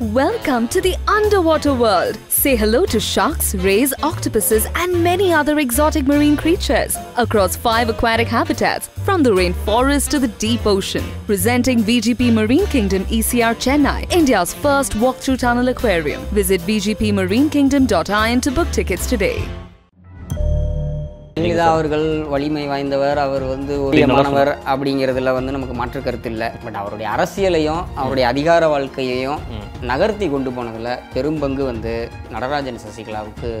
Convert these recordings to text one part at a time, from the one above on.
Welcome to the underwater world. Say hello to sharks, rays, octopuses, and many other exotic marine creatures across five aquatic habitats, from the rainforest to the deep ocean. Presenting VGP Marine Kingdom ECR Chennai, India's first walkthrough tunnel aquarium. Visit vgpmarinekingdom.in to book tickets today. Jayalalithaa அவர்கள் வலிமை வாய்ந்தவர் அவர் வந்து மாணவர் அப்படிங்கிறதுல வந்து நமக்கு மாற்று கருத்து இல்லை பட் அவருடைய அரசியலையும் அவருடைய அதிகார வாழ்க்கையையும் நகர்த்தி கொண்டு போனதில் பெரும்பங்கு வந்து நடராஜன் சசிகலாவுக்கு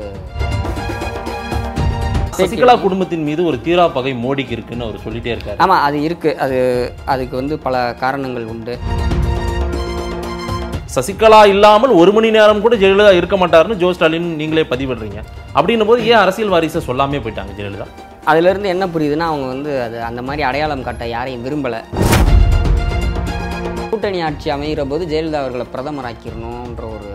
சசிகலா குடும்பத்தின் மீது ஒரு தீரா பகை மோடிக்கு இருக்குன்னு அவர் சொல்லிட்டே இருக்காரு ஆமாம் அது இருக்கு அது அதுக்கு வந்து பல காரணங்கள் உண்டு சசிகலா இல்லாமல் ஒரு மணி நேரம் கூட ஜெயலலிதா இருக்க மாட்டார்னு ஜோ ஸ்டாலின் நீங்களே பதிவிடுறீங்க அப்படின்னும் போது ஏன் அரசியல் வாரிசை சொல்லாமே போயிட்டாங்க ஜெயலலிதா இருந்து என்ன புரியுதுன்னா அவங்க வந்து அது அந்த மாதிரி அடையாளம் காட்ட யாரையும் விரும்பலை கூட்டணி ஆட்சி அமைகிற போது ஜெயலலிதா அவர்களை பிரதமராக்கிடணுன்ற ஒரு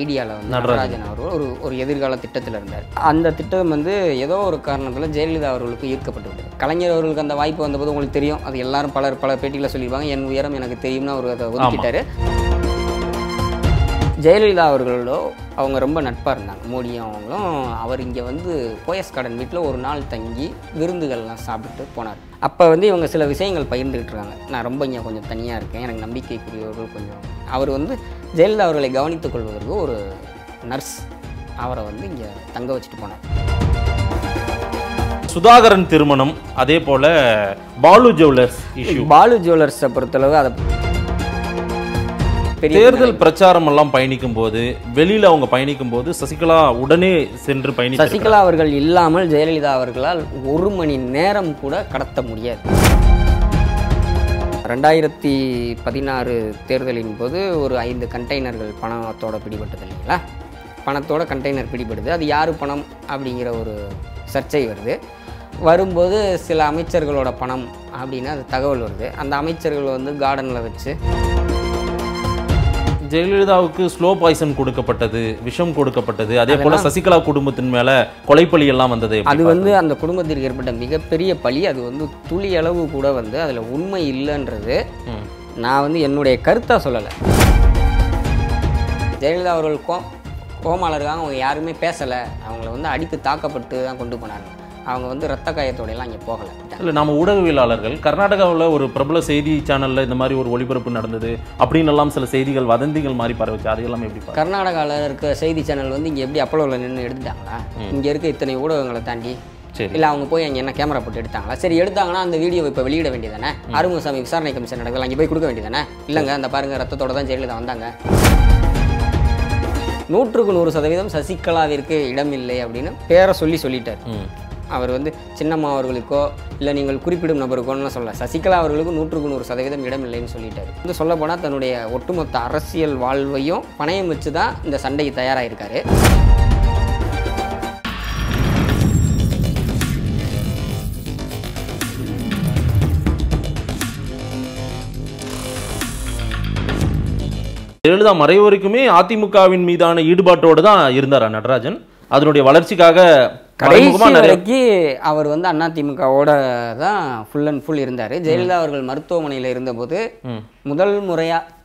ஐடியாவில் வந்து நடராஜன் அவர்கள் ஒரு ஒரு எதிர்கால திட்டத்தில் இருந்தார் அந்த திட்டம் வந்து ஏதோ ஒரு காரணத்தில் ஜெயலலிதா அவர்களுக்கு ஈர்க்கப்பட்டு விட்டது கலைஞர் அவர்களுக்கு அந்த வாய்ப்பு வந்தபோது உங்களுக்கு தெரியும் அது எல்லாரும் பலர் பல பேட்டிகளை சொல்லியிருப்பாங்க என் உயரம் எனக்கு தெரியும்னா அவர் அதை ஒதுக்கிட்டாரு ஜெயலலிதா அவர்களோட அவங்க ரொம்ப நட்பாக இருந்தாங்க மோடி அவங்களும் அவர் இங்கே வந்து போயஸ் கடன் வீட்டில் ஒரு நாள் தங்கி விருந்துகள்லாம் சாப்பிட்டு போனார் அப்போ வந்து இவங்க சில விஷயங்கள் பகிர்ந்துக்கிட்டு இருக்காங்க நான் ரொம்ப இங்கே கொஞ்சம் தனியாக இருக்கேன் எனக்கு நம்பிக்கைக்குரியவர்கள் கொஞ்சம் அவர் வந்து ஜெயலலிதா அவர்களை கவனித்துக் கொள்வதற்கு ஒரு நர்ஸ் அவரை வந்து இங்கே தங்க வச்சுட்டு போனார் சுதாகரன் திருமணம் அதே போல் பாலு ஜுவல்லர்ஸ் பாலு ஜுவல்லர்ஸை பொறுத்தளவு அதை தேர்தல் பிரச்சாரம் எல்லாம் பயணிக்கும் போது வெளியில் அவங்க பயணிக்கும் போது சசிகலா உடனே சென்று பயணி சசிகலா அவர்கள் இல்லாமல் ஜெயலலிதா அவர்களால் ஒரு மணி நேரம் கூட கடத்த முடியாது ரெண்டாயிரத்தி பதினாறு தேர்தலின் போது ஒரு ஐந்து கண்டெய்னர்கள் பணத்தோட பிடிபட்டது இல்லைங்களா பணத்தோட கண்டெய்னர் பிடிபடுது அது யார் பணம் அப்படிங்கிற ஒரு சர்ச்சை வருது வரும்போது சில அமைச்சர்களோட பணம் அப்படின்னு அது தகவல் வருது அந்த அமைச்சர்கள் வந்து கார்டனில் வச்சு ஜெயலலிதாவுக்கு ஸ்லோ பாய்சன் கொடுக்கப்பட்டது விஷம் கொடுக்கப்பட்டது அதே போல சசிகலா குடும்பத்தின் மேல கொலைப்பலி எல்லாம் வந்தது அது வந்து அந்த குடும்பத்திற்கு ஏற்பட்ட மிகப்பெரிய பழி அது வந்து துளி அளவு கூட வந்து அதுல உண்மை இல்லைன்றது நான் வந்து என்னுடைய கருத்தா சொல்லலை ஜெயலலிதா அவர்கள் கோ கோமாளருக்காக அவங்க யாருமே பேசலை அவங்கள வந்து அடித்து தாக்கப்பட்டு தான் கொண்டு போனாங்க அவங்க வந்து ரத்த காயத்தோடையெல்லாம் இங்கே போகலை இல்லை நம்ம ஊடகவியலாளர்கள் கர்நாடகாவில் ஒரு பிரபல செய்தி சேனலில் இந்த மாதிரி ஒரு ஒளிபரப்பு நடந்தது அப்படின்னு எல்லாம் சில செய்திகள் வதந்திகள் மாதிரி பரவச்சு அது எல்லாமே எப்படி கர்நாடகாவில் இருக்க செய்தி சேனல் வந்து இங்கே எப்படி அப்பளவில் நின்று எடுத்துட்டாங்களா இங்கே இருக்க இத்தனை ஊடகங்களை தாண்டி சரி இல்லை அவங்க போய் அங்கே என்ன கேமரா போட்டு எடுத்தாங்களா சரி எடுத்தாங்கன்னா அந்த வீடியோ இப்போ வெளியிட வேண்டியதானே அருமுகசாமி விசாரணை கமிஷன் நடக்கல அங்கே போய் கொடுக்க வேண்டியதானே இல்லைங்க அந்த பாருங்க ரத்தத்தோட தான் ஜெயலலிதா வந்தாங்க நூற்றுக்கு நூறு சதவீதம் சசிகலாவிற்கு இடமில்லை அப்படின்னு பேரை சொல்லி சொல்லிட்டார் அவர் வந்து சின்னம்மா அவர்களுக்கோ இல்லை நீங்கள் குறிப்பிடும் நபருக்கோன்னு சொல்ல சசிகலா அவர்களுக்கும் நூற்றுக்கு நூறு சதவீதம் இடம் இல்லைன்னு சொல்லிட்டாரு வந்து சொல்லப்போனால் தன்னுடைய ஒட்டுமொத்த அரசியல் வாழ்வையும் பணயம் வச்சு தான் இந்த சண்டைக்கு தயாராகிருக்காரு ஜெயலலிதா மறை வரைக்குமே அதிமுகவின் மீதான ஈடுபாட்டோடு தான் இருந்தாரா நடராஜன் அதனுடைய வளர்ச்சிக்காக கடைசி அவர் வந்து அண்ணா திமுகவோட தான் ஃபுல் அண்ட் ஃபுல் இருந்தார் ஜெயலலிதா அவர்கள் மருத்துவமனையில் இருந்தபோது முதல் முறையாக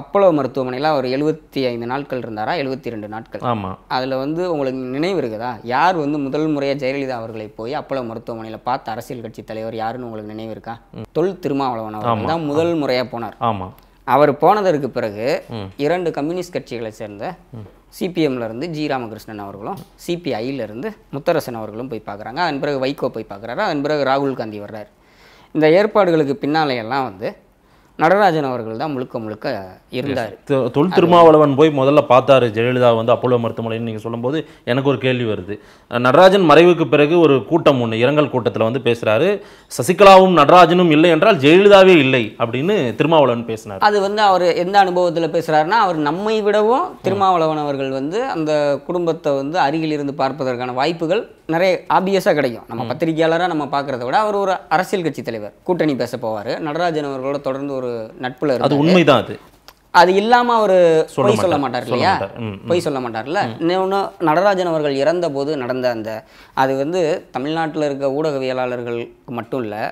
அப்போலோ மருத்துவமனையில் அவர் எழுபத்தி ஐந்து நாட்கள் இருந்தாரா எழுபத்தி ரெண்டு நாட்கள் ஆமாம் அதில் வந்து உங்களுக்கு நினைவு இருக்குதா யார் வந்து முதல் முறையாக ஜெயலலிதா அவர்களை போய் அப்போலோ மருத்துவமனையில் பார்த்து அரசியல் கட்சி தலைவர் யாருன்னு உங்களுக்கு நினைவு இருக்கா தொல் திருமாவளவன் அவர் தான் முதல் முறையாக போனார் அவர் போனதற்கு பிறகு இரண்டு கம்யூனிஸ்ட் கட்சிகளை சேர்ந்த சிபிஎம்லேருந்து ஜி ராமகிருஷ்ணன் அவர்களும் சிபிஐயிலேருந்து முத்தரசன் அவர்களும் போய் பார்க்குறாங்க அதன் பிறகு வைகோ போய் பார்க்குறாரு அதன் பிறகு ராகுல் காந்தி வர்றார் இந்த ஏற்பாடுகளுக்கு பின்னாலையெல்லாம் வந்து நடராஜன் அவர்கள் தான் முழுக்க முழுக்க இருந்தார் தொல் திருமாவளவன் போய் முதல்ல பார்த்தாரு ஜெயலலிதா வந்து அப்போலோ மருத்துவமனைன்னு நீங்கள் சொல்லும்போது எனக்கு ஒரு கேள்வி வருது நடராஜன் மறைவுக்கு பிறகு ஒரு கூட்டம் ஒன்று இரங்கல் கூட்டத்தில் வந்து பேசுகிறாரு சசிகலாவும் நடராஜனும் இல்லை என்றால் ஜெயலலிதாவே இல்லை அப்படின்னு திருமாவளவன் பேசினார் அது வந்து அவர் எந்த அனுபவத்தில் பேசுகிறாருன்னா அவர் நம்மை விடவும் திருமாவளவன் அவர்கள் வந்து அந்த குடும்பத்தை வந்து அருகில் இருந்து பார்ப்பதற்கான வாய்ப்புகள் நிறைய ஆபியஸாக கிடைக்கும் நம்ம பத்திரிகையாளராக நம்ம பார்க்குறத விட அவர் ஒரு அரசியல் கட்சி தலைவர் கூட்டணி பேச போவார் நடராஜன் அவர்களோட தொடர்ந்து ஒரு நட்புல அது உண்மைதான் அது அது இல்லாமல் அவர் பொய் சொல்ல மாட்டார் இல்லையா பொய் சொல்ல மாட்டார்ல இன்னொன்று நடராஜன் அவர்கள் இறந்த போது நடந்த அந்த அது வந்து தமிழ்நாட்டில் இருக்க ஊடகவியலாளர்களுக்கு மட்டும் இல்லை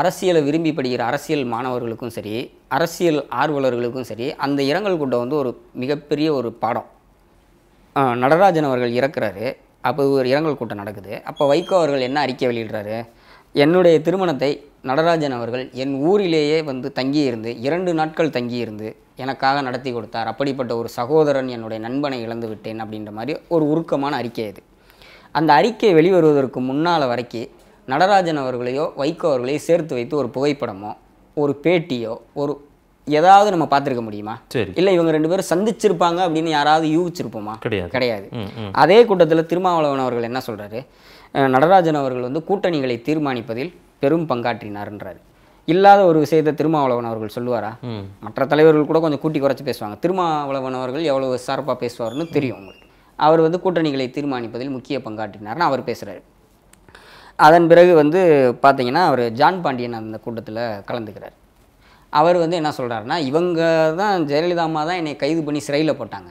அரசியலை விரும்பி படிக்கிற அரசியல் மாணவர்களுக்கும் சரி அரசியல் ஆர்வலர்களுக்கும் சரி அந்த இரங்கல் கொண்ட வந்து ஒரு மிகப்பெரிய ஒரு பாடம் நடராஜன் அவர்கள் இறக்குறாரு அப்போ ஒரு இரங்கல் கூட்டம் நடக்குது அப்போ வைகோ அவர்கள் என்ன அறிக்கை வெளியிடுறாரு என்னுடைய திருமணத்தை நடராஜன் அவர்கள் என் ஊரிலேயே வந்து தங்கியிருந்து இரண்டு நாட்கள் தங்கியிருந்து எனக்காக நடத்தி கொடுத்தார் அப்படிப்பட்ட ஒரு சகோதரன் என்னுடைய நண்பனை இழந்து விட்டேன் அப்படின்ற மாதிரி ஒரு உருக்கமான அறிக்கை இது அந்த அறிக்கை வெளிவருவதற்கு முன்னால் வரைக்கும் நடராஜன் அவர்களையோ வைகோ அவர்களையோ சேர்த்து வைத்து ஒரு புகைப்படமோ ஒரு பேட்டியோ ஒரு ஏதாவது நம்ம பார்த்துருக்க முடியுமா சரி இல்லை இவங்க ரெண்டு பேரும் சந்திச்சிருப்பாங்க அப்படின்னு யாராவது யூகிச்சிருப்போமா கிடையாது கிடையாது அதே கூட்டத்தில் திருமாவளவன் அவர்கள் என்ன சொல்கிறாரு நடராஜன் அவர்கள் வந்து கூட்டணிகளை தீர்மானிப்பதில் பெரும் பங்காற்றினார்ன்றார் இல்லாத ஒரு விஷயத்தை திருமாவளவன் அவர்கள் சொல்லுவாரா மற்ற தலைவர்கள் கூட கொஞ்சம் கூட்டி குறைச்சி பேசுவாங்க திருமாவளவன் அவர்கள் எவ்வளோ சார்பாக பேசுவார்னு தெரியும் உங்களுக்கு அவர் வந்து கூட்டணிகளை தீர்மானிப்பதில் முக்கிய பங்காற்றினார்னு அவர் பேசுகிறாரு அதன் பிறகு வந்து பார்த்தீங்கன்னா அவர் ஜான் பாண்டியன் அந்த கூட்டத்தில் கலந்துக்கிறார் அவர் வந்து என்ன சொல்கிறாருன்னா இவங்க தான் ஜெயலலிதா அம்மா தான் என்னை கைது பண்ணி சிறையில் போட்டாங்க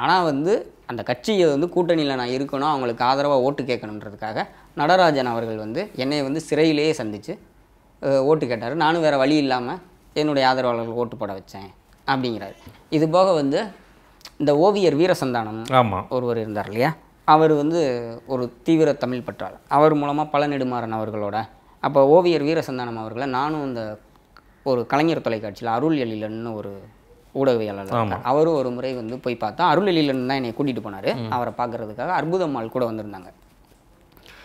ஆனால் வந்து அந்த கட்சியை வந்து கூட்டணியில் நான் இருக்கணும் அவங்களுக்கு ஆதரவாக ஓட்டு கேட்கணுன்றதுக்காக நடராஜன் அவர்கள் வந்து என்னை வந்து சிறையிலேயே சந்தித்து ஓட்டு கேட்டார் நானும் வேறு வழி இல்லாமல் என்னுடைய ஆதரவாளர்கள் ஓட்டு போட வச்சேன் அப்படிங்கிறாரு இது போக வந்து இந்த ஓவியர் வீரசந்தானம் ஒருவர் இருந்தார் இல்லையா அவர் வந்து ஒரு தீவிர தமிழ் பற்றாளர் அவர் மூலமாக பல நெடுமாறன் அவர்களோட அப்போ ஓவியர் வீரசந்தானம் அவர்களை நானும் இந்த ஒரு கலைஞர் தொலைக்காட்சியில் அருள் எழிலன்னு ஒரு ஊடகவியலாளர் அவரும் ஒரு முறை வந்து போய் பார்த்தா அருள் எழிலன் தான் என்னை கூட்டிகிட்டு போனார் அவரை பார்க்குறதுக்காக அற்புதம்மாள் கூட வந்திருந்தாங்க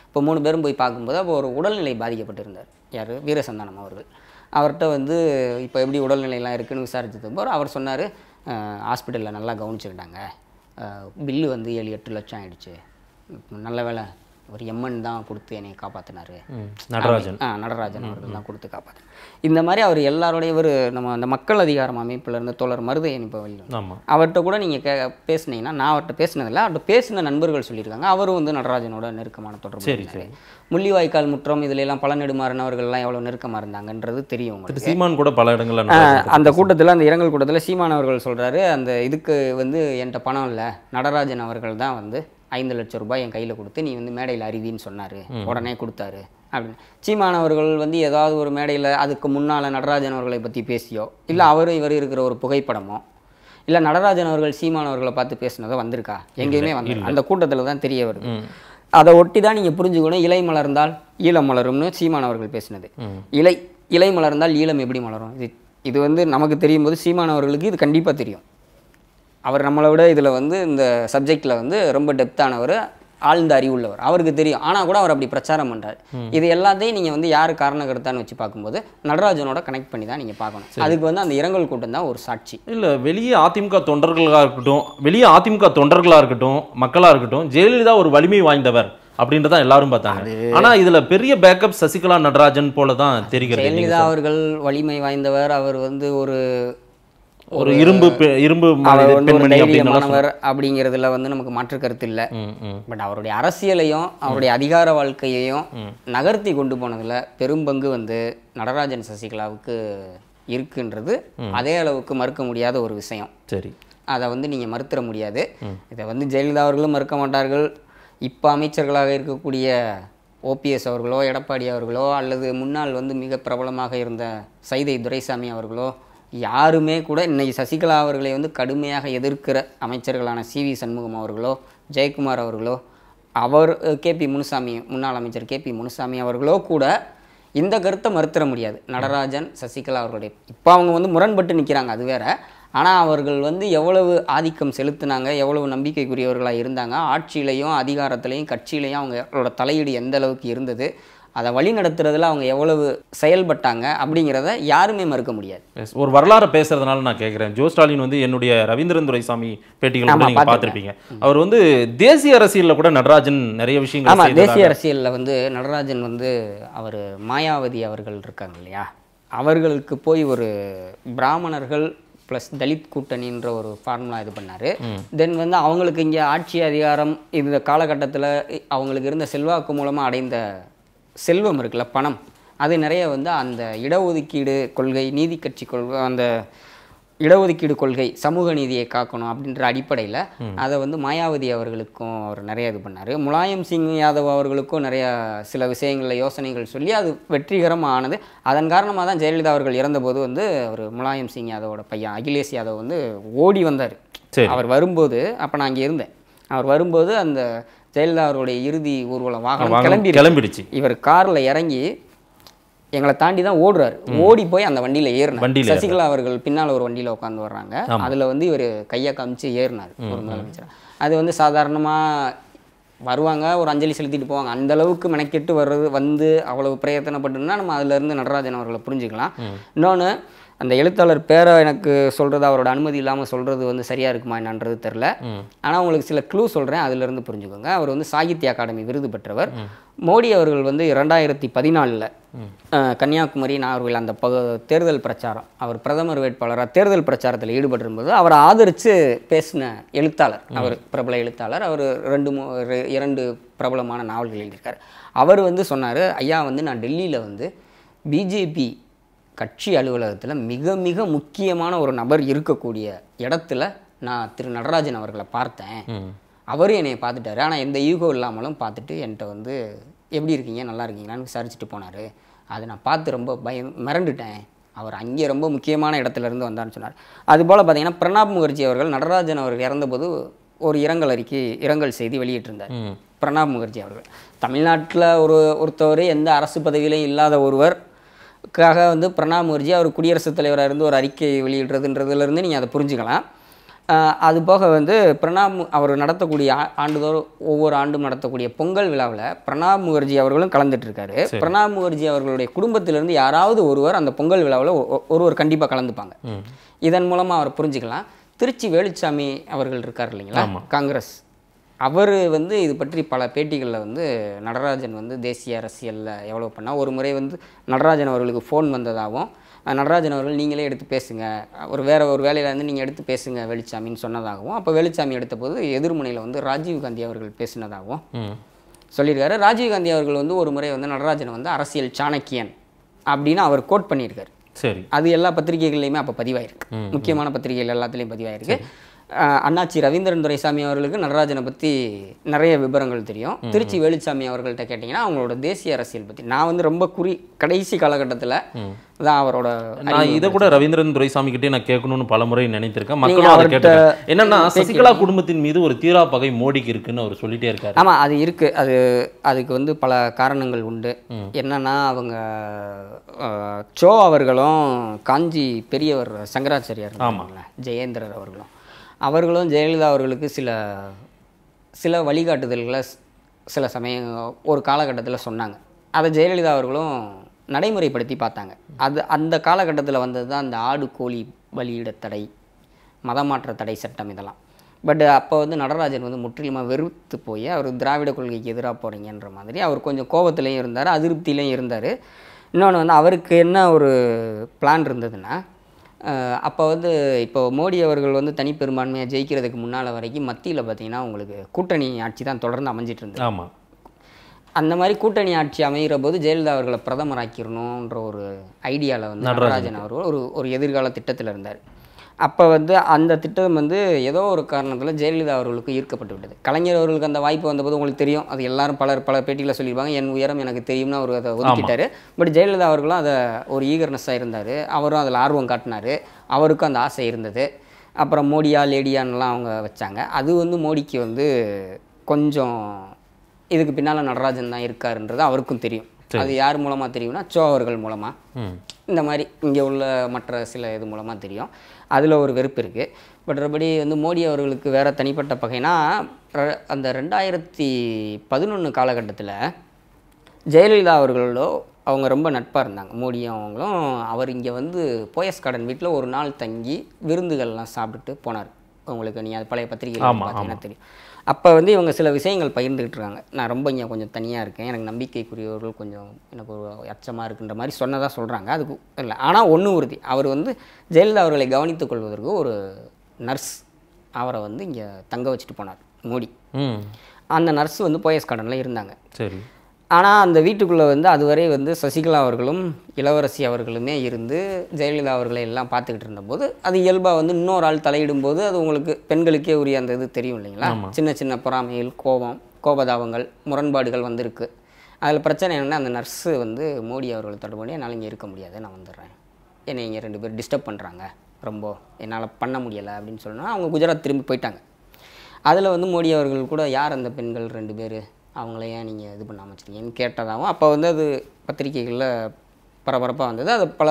இப்போ மூணு பேரும் போய் பார்க்கும்போது அப்போ ஒரு உடல்நிலை பாதிக்கப்பட்டிருந்தார் யார் வீரசந்தானம் அவர்கள் அவர்கிட்ட வந்து இப்போ எப்படி உடல்நிலையெல்லாம் இருக்குதுன்னு விசாரிச்சது போது அவர் சொன்னார் ஹாஸ்பிட்டலில் நல்லா கவனிச்சுக்கிட்டாங்க பில்லு வந்து ஏழு எட்டு லட்சம் ஆகிடுச்சு நல்ல வேலை ஒரு எம்மன் தான் கொடுத்து என்னை காப்பாற்றினார் நடராஜன் ஆ நடராஜன் அவர்கள் தான் கொடுத்து காப்பாற்றினார் இந்த மாதிரி அவர் எல்லாருடைய ஒரு நம்ம அந்த மக்கள் அதிகாரம் அமைப்பில் இருந்த தோழர் மருதை இப்போ அவர்கிட்ட கூட நீங்கள் கே பேசினீங்கன்னா நான் அவர்கிட்ட பேசினதில்லை அவர்கிட்ட பேசின நண்பர்கள் சொல்லியிருக்காங்க அவரும் வந்து நடராஜனோட நெருக்கமான தொடர்பு முள்ளிவாய்க்கால் முற்றம் இதுல எல்லாம் பல நெடுமாறினவர்கள்லாம் எவ்வளோ நெருக்கமாக இருந்தாங்கன்றது தெரியும் சீமான் கூட பல இடங்களில் அந்த கூட்டத்தில் அந்த இரங்கல் கூட்டத்தில் சீமான் அவர்கள் சொல்கிறாரு அந்த இதுக்கு வந்து என்கிட்ட பணம் இல்லை நடராஜன் அவர்கள் தான் வந்து ஐந்து லட்சம் ரூபாய் என் கையில் கொடுத்து நீ வந்து மேடையில் அறிவின்னு சொன்னார் உடனே கொடுத்தாரு அப்படின்னு சீமானவர்கள் வந்து ஏதாவது ஒரு மேடையில் அதுக்கு முன்னால் நடராஜன் அவர்களை பற்றி பேசியோ இல்லை அவர் இவர் இருக்கிற ஒரு புகைப்படமோ இல்லை நடராஜன் அவர்கள் சீமானவர்களை பார்த்து பேசினதோ வந்திருக்கா எங்கேயுமே வந்து அந்த கூட்டத்தில் தான் தெரிய வருது அதை ஒட்டி தான் நீங்கள் புரிஞ்சுக்கணும் இலை மலர்ந்தால் ஈழம் மலரும்னு சீமானவர்கள் பேசினது இலை இலை மலர்ந்தால் ஈழம் எப்படி மலரும் இது இது வந்து நமக்கு தெரியும் போது சீமானவர்களுக்கு இது கண்டிப்பாக தெரியும் அவர் நம்மளை விட இதில் வந்து இந்த சப்ஜெக்டில் வந்து ரொம்ப டெப்த்தானவர் ஆழ்ந்த அறிவு உள்ளவர் அவருக்கு தெரியும் ஆனால் கூட அவர் அப்படி பிரச்சாரம் பண்ணுறாரு இது எல்லாத்தையும் நீங்கள் வந்து யார் காரணகர்த்தான்னு வச்சு பார்க்கும்போது நடராஜனோட கனெக்ட் பண்ணி தான் நீங்கள் பார்க்கணும் அதுக்கு வந்து அந்த இரங்கல் கூட்டம் தான் ஒரு சாட்சி இல்லை வெளியே அதிமுக தொண்டர்களாக இருக்கட்டும் வெளியே அதிமுக தொண்டர்களாக இருக்கட்டும் மக்களாக இருக்கட்டும் ஜெயலலிதா ஒரு வலிமை வாய்ந்தவர் அப்படின்றதான் எல்லாரும் பார்த்தாங்க ஆனா இதுல பெரிய பேக்கப் சசிகலா நடராஜன் போல தான் தெரிகிறது ஜெயலலிதா அவர்கள் வலிமை வாய்ந்தவர் அவர் வந்து ஒரு ஒரு இரும்பு இரும்பு மாணவர் அப்படிங்கிறதுல வந்து நமக்கு மாற்று கருத்து இல்லை பட் அவருடைய அரசியலையும் அவருடைய அதிகார வாழ்க்கையையும் நகர்த்தி கொண்டு போனதில் பெரும்பங்கு வந்து நடராஜன் சசிகலாவுக்கு இருக்குன்றது அதே அளவுக்கு மறுக்க முடியாத ஒரு விஷயம் சரி அதை வந்து நீங்கள் மறுத்துற முடியாது இதை வந்து ஜெயலலிதா அவர்களும் மறுக்க மாட்டார்கள் இப்போ அமைச்சர்களாக இருக்கக்கூடிய ஓபிஎஸ் அவர்களோ எடப்பாடி அவர்களோ அல்லது முன்னாள் வந்து மிக பிரபலமாக இருந்த சைதை துரைசாமி அவர்களோ யாருமே கூட இன்றைக்கி சசிகலா அவர்களை வந்து கடுமையாக எதிர்க்கிற அமைச்சர்களான சி வி சண்முகம் அவர்களோ ஜெயக்குமார் அவர்களோ அவர் கே பி முனுசாமி முன்னாள் அமைச்சர் கே பி முனுசாமி அவர்களோ கூட இந்த கருத்தை மறுத்தர முடியாது நடராஜன் சசிகலா அவர்களுடைய இப்போ அவங்க வந்து முரண்பட்டு நிற்கிறாங்க அது வேற ஆனால் அவர்கள் வந்து எவ்வளவு ஆதிக்கம் செலுத்தினாங்க எவ்வளவு நம்பிக்கைக்குரியவர்களாக இருந்தாங்க ஆட்சியிலையும் அதிகாரத்திலையும் கட்சியிலையும் அவங்களோட தலையீடு எந்த அளவுக்கு இருந்தது அதை வழி நடத்துறதுல அவங்க எவ்வளவு செயல்பட்டாங்க அப்படிங்கிறத யாருமே மறுக்க முடியாது ஒரு வரலாறு பேசுறதுனால நான் கேட்குறேன் ஜோ ஸ்டாலின் வந்து என்னுடைய ரவீந்திரன் துரைசாமி பேட்டிகளை பார்த்துருப்பீங்க அவர் வந்து தேசிய அரசியலில் கூட நடராஜன் நிறைய விஷயங்கள் ஆமாம் தேசிய அரசியலில் வந்து நடராஜன் வந்து அவர் மாயாவதி அவர்கள் இருக்காங்க இல்லையா அவர்களுக்கு போய் ஒரு பிராமணர்கள் ப்ளஸ் தலித் கூட்டணின்ற ஒரு ஃபார்முலா இது பண்ணார் தென் வந்து அவங்களுக்கு இங்கே ஆட்சி அதிகாரம் இந்த காலகட்டத்தில் அவங்களுக்கு இருந்த செல்வாக்கு மூலமாக அடைந்த செல்வம் இருக்குல்ல பணம் அது நிறைய வந்து அந்த இடஒதுக்கீடு கொள்கை நீதி கட்சி கொள்கை அந்த இடஒதுக்கீடு கொள்கை சமூக நீதியை காக்கணும் அப்படின்ற அடிப்படையில் அதை வந்து மாயாவதி அவர்களுக்கும் அவர் நிறைய இது பண்ணார் முலாயம் சிங் யாதவ் அவர்களுக்கும் நிறைய சில விஷயங்களில் யோசனைகள் சொல்லி அது வெற்றிகரமாக ஆனது அதன் காரணமாக தான் ஜெயலலிதா அவர்கள் இறந்தபோது வந்து அவர் முலாயம் சிங் யாதவோட பையன் அகிலேஷ் யாதவ் வந்து ஓடி வந்தார் அவர் வரும்போது அப்போ நான் அங்கே இருந்தேன் அவர் வரும்போது அந்த ஜெயலலிதாவுடைய இறுதி ஊர்வலம் வாகனம் கிளம்பி கிளம்பிடுச்சு இவர் காரில் இறங்கி எங்களை தாண்டி தான் ஓடுறாரு ஓடி போய் அந்த வண்டியில் ஏறணும் வண்டியில் சசிகலா அவர்கள் பின்னால் ஒரு வண்டியில் உட்காந்து வர்றாங்க அதில் வந்து இவர் கையை காமிச்சு ஏறினார் ஒரு முதலமைச்சர் அது வந்து சாதாரணமாக வருவாங்க ஒரு அஞ்சலி செலுத்திட்டு போவாங்க அந்த அளவுக்கு மெனக்கெட்டு வர்றது வந்து அவ்வளவு பிரயத்தனப்பட்டுன்னா நம்ம இருந்து நடராஜன் அவர்களை புரிஞ்சுக்கலாம் இன்னொன்று அந்த எழுத்தாளர் பேரை எனக்கு சொல்கிறது அவரோட அனுமதி இல்லாமல் சொல்கிறது வந்து சரியாக இருக்குமா என்னன்றது தெரில ஆனால் உங்களுக்கு சில க்ளூ சொல்கிறேன் அதிலிருந்து புரிஞ்சுக்கோங்க அவர் வந்து சாகித்ய அகாடமி விருது பெற்றவர் மோடி அவர்கள் வந்து இரண்டாயிரத்தி பதினாலில் கன்னியாகுமரி நாகர்கோவில் அந்த ப தேர்தல் பிரச்சாரம் அவர் பிரதமர் வேட்பாளராக தேர்தல் பிரச்சாரத்தில் ஈடுபட்டிருந்தது அவரை ஆதரித்து பேசின எழுத்தாளர் அவர் பிரபல எழுத்தாளர் அவர் ரெண்டு மூ இரண்டு பிரபலமான நாவல்கள் எழுதியிருக்கார் அவர் வந்து சொன்னார் ஐயா வந்து நான் டெல்லியில் வந்து பிஜேபி கட்சி அலுவலகத்தில் மிக மிக முக்கியமான ஒரு நபர் இருக்கக்கூடிய இடத்துல நான் திரு நடராஜன் அவர்களை பார்த்தேன் அவரும் என்னை பார்த்துட்டாரு ஆனால் எந்த ஈகோ இல்லாமலும் பார்த்துட்டு என்கிட்ட வந்து எப்படி இருக்கீங்க நல்லா இருக்கீங்களான்னு விசாரிச்சுட்டு போனார் அதை நான் பார்த்து ரொம்ப பயம் மிரண்டுட்டேன் அவர் அங்கே ரொம்ப முக்கியமான இடத்துலேருந்து வந்தார்னு சொன்னார் அதுபோல் பார்த்தீங்கன்னா பிரணாப் முகர்ஜி அவர்கள் நடராஜன் அவர்கள் இறந்தபோது ஒரு இரங்கல் அறிக்கை இரங்கல் செய்தி வெளியிட்டிருந்தார் பிரணாப் முகர்ஜி அவர்கள் தமிழ்நாட்டில் ஒரு ஒருத்தவர் எந்த அரசு பதவியிலையும் இல்லாத ஒருவர் காக வந்து பிரணாப் முகர்ஜி அவர் குடியரசுத் தலைவராக இருந்து ஒரு அறிக்கை வெளியிடுறதுன்றதுலேருந்து நீங்கள் அதை புரிஞ்சுக்கலாம் அது போக வந்து பிரணாப் அவர் நடத்தக்கூடிய ஆண்டுதோறும் ஒவ்வொரு ஆண்டும் நடத்தக்கூடிய பொங்கல் விழாவில் பிரணாப் முகர்ஜி அவர்களும் கலந்துட்டுருக்காரு பிரணாப் முகர்ஜி அவர்களுடைய குடும்பத்திலேருந்து யாராவது ஒருவர் அந்த பொங்கல் விழாவில் ஒருவர் கண்டிப்பாக கலந்துப்பாங்க இதன் மூலமாக அவர் புரிஞ்சுக்கலாம் திருச்சி வேலுச்சாமி அவர்கள் இருக்கார் இல்லைங்களா காங்கிரஸ் அவர் வந்து இது பற்றி பல பேட்டிகளில் வந்து நடராஜன் வந்து தேசிய அரசியலில் எவ்வளோ பண்ணால் ஒரு முறை வந்து நடராஜன் அவர்களுக்கு ஃபோன் வந்ததாகவும் நடராஜன் அவர்கள் நீங்களே எடுத்து பேசுங்க ஒரு வேறு ஒரு வேலையில் வந்து நீங்கள் எடுத்து பேசுங்க வெளிச்சாமின்னு சொன்னதாகவும் அப்போ வெளிச்சாமி எடுத்த போது எதிர்முனையில் வந்து ராஜீவ்காந்தி அவர்கள் பேசினதாகவும் சொல்லியிருக்காரு ராஜீவ்காந்தி அவர்கள் வந்து ஒரு முறை வந்து நடராஜன் வந்து அரசியல் சாணக்கியன் அப்படின்னு அவர் கோட் பண்ணியிருக்காரு சரி அது எல்லா பத்திரிகைகள்லையுமே அப்போ பதிவாயிருக்கு முக்கியமான பத்திரிகைகள் எல்லாத்துலேயும் பதிவாயிருக்கு அண்ணாச்சி ரவீந்திரன் துரைசாமி அவர்களுக்கு நடராஜனை பற்றி நிறைய விவரங்கள் தெரியும் திருச்சி வேலுச்சாமி அவர்கள்ட்ட கேட்டிங்கன்னா அவங்களோட தேசிய அரசியல் பற்றி நான் வந்து ரொம்ப குறி கடைசி காலகட்டத்தில் தான் அவரோட நான் இதை கூட ரவீந்திரன் துரைசாமி கிட்டே நான் கேட்கணும்னு பல முறை நினைத்திருக்கேன் மக்களும் அதை கேட்டேன் என்னன்னா சசிகலா குடும்பத்தின் மீது ஒரு தீரா பகை மோடிக்கு இருக்குன்னு அவர் சொல்லிட்டே இருக்காரு ஆமாம் அது இருக்கு அது அதுக்கு வந்து பல காரணங்கள் உண்டு என்னன்னா அவங்க சோ அவர்களும் காஞ்சி பெரியவர் சங்கராச்சாரியார் ஆமாம் ஜெயேந்திரர் அவர்களும் அவர்களும் ஜெயலலிதா அவர்களுக்கு சில சில வழிகாட்டுதல்களை சில சமயம் ஒரு காலகட்டத்தில் சொன்னாங்க அதை ஜெயலலிதா அவர்களும் நடைமுறைப்படுத்தி பார்த்தாங்க அது அந்த காலகட்டத்தில் வந்தது தான் அந்த ஆடு கோழி வழியிட தடை மதமாற்ற தடை சட்டம் இதெல்லாம் பட் அப்போ வந்து நடராஜன் வந்து முற்றிலுமாக வெறுத்து போய் அவர் திராவிட கொள்கைக்கு எதிராக போகிறீங்கன்ற மாதிரி அவர் கொஞ்சம் கோபத்துலேயும் இருந்தார் அதிருப்தியிலையும் இருந்தார் இன்னொன்று வந்து அவருக்கு என்ன ஒரு பிளான் இருந்ததுன்னா அப்போ வந்து இப்போ மோடி அவர்கள் வந்து தனிப்பெரும்பான்மையாக ஜெயிக்கிறதுக்கு முன்னால் வரைக்கும் மத்தியில் பார்த்திங்கன்னா உங்களுக்கு கூட்டணி ஆட்சி தான் தொடர்ந்து அமைஞ்சிட்டு இருந்தது ஆமாம் அந்த மாதிரி கூட்டணி ஆட்சி அமைகிற போது ஜெயலலிதா அவர்களை பிரதமராக்கிடணுன்ற ஒரு ஐடியாவில் வந்து நடராஜன் அவர்கள் ஒரு ஒரு எதிர்கால திட்டத்தில் இருந்தார் அப்போ வந்து அந்த திட்டம் வந்து ஏதோ ஒரு காரணத்தில் ஜெயலலிதா அவர்களுக்கு ஈர்க்கப்பட்டு விட்டது கலைஞர் அவர்களுக்கு அந்த வாய்ப்பு வந்தபோது உங்களுக்கு தெரியும் அது எல்லாரும் பலர் பல பேட்டியில் சொல்லியிருப்பாங்க என் உயரம் எனக்கு தெரியும்னு அவர் அதை ஒதுக்கிட்டார் பட் ஜெயலலிதா அவர்களும் அதை ஒரு ஈகர்னஸாக இருந்தார் அவரும் அதில் ஆர்வம் காட்டினார் அவருக்கும் அந்த ஆசை இருந்தது அப்புறம் மோடியா லேடியான்லாம் அவங்க வச்சாங்க அது வந்து மோடிக்கு வந்து கொஞ்சம் இதுக்கு பின்னால் நடராஜன் தான் இருக்காருன்றது அவருக்கும் தெரியும் அது யார் மூலமாக தெரியும்னா சோ அவர்கள் மூலமாக இந்த மாதிரி இங்கே உள்ள மற்ற சில இது மூலமாக தெரியும் அதில் ஒரு வெறுப்பு இருக்குது மற்றபடி வந்து மோடி அவர்களுக்கு வேறு தனிப்பட்ட பகைனா அந்த ரெண்டாயிரத்தி பதினொன்று காலகட்டத்தில் ஜெயலலிதா அவர்களோ அவங்க ரொம்ப நட்பாக இருந்தாங்க மோடியும் அவங்களும் அவர் இங்கே வந்து போயஸ் கார்டன் வீட்டில் ஒரு நாள் தங்கி விருந்துகள்லாம் சாப்பிட்டுட்டு போனார் உங்களுக்கு அது பழைய பத்திரிகை தெரியும் அப்போ வந்து இவங்க சில விஷயங்கள் பகிர்ந்துக்கிட்டு இருக்காங்க நான் ரொம்ப இங்கே கொஞ்சம் தனியாக இருக்கேன் எனக்கு நம்பிக்கைக்குரியவர்கள் கொஞ்சம் எனக்கு ஒரு அச்சமாக இருக்குன்ற மாதிரி சொன்னதாக சொல்கிறாங்க அதுக்கு இல்லை ஆனால் ஒன்று உறுதி அவர் வந்து ஜெயலலிதா அவர்களை கவனித்துக் கொள்வதற்கு ஒரு நர்ஸ் அவரை வந்து இங்கே தங்க வச்சுட்டு போனார் மோடி அந்த நர்ஸ் வந்து போயஸ் கார்டனில் இருந்தாங்க சரி ஆனால் அந்த வீட்டுக்குள்ளே வந்து அதுவரை வந்து சசிகலா அவர்களும் இளவரசி அவர்களுமே இருந்து ஜெயலலிதா அவர்களை எல்லாம் பார்த்துக்கிட்டு இருந்தபோது அது இயல்பாக வந்து இன்னொரு ஆள் தலையிடும் போது அது உங்களுக்கு பெண்களுக்கே உரிய அந்த இது தெரியும் இல்லைங்களா சின்ன சின்ன பொறாமையில் கோபம் கோபதாபங்கள் முரண்பாடுகள் வந்திருக்கு அதில் பிரச்சனை என்னென்னா அந்த நர்ஸு வந்து மோடி அவர்கள் தொடர்பு என்னால் இங்கே இருக்க முடியாது நான் வந்துடுறேன் என்னை இங்கே ரெண்டு பேர் டிஸ்டர்ப் பண்ணுறாங்க ரொம்ப என்னால் பண்ண முடியலை அப்படின்னு சொன்னால் அவங்க குஜராத் திரும்பி போயிட்டாங்க அதில் வந்து மோடி அவர்கள் கூட யார் அந்த பெண்கள் ரெண்டு பேர் அவங்கள ஏன் நீங்கள் இது பண்ணாமல் வச்சுருக்கீங்கன்னு கேட்டதாகவும் அப்போ வந்து அது பத்திரிகைகளில் பரபரப்பாக வந்தது அது பல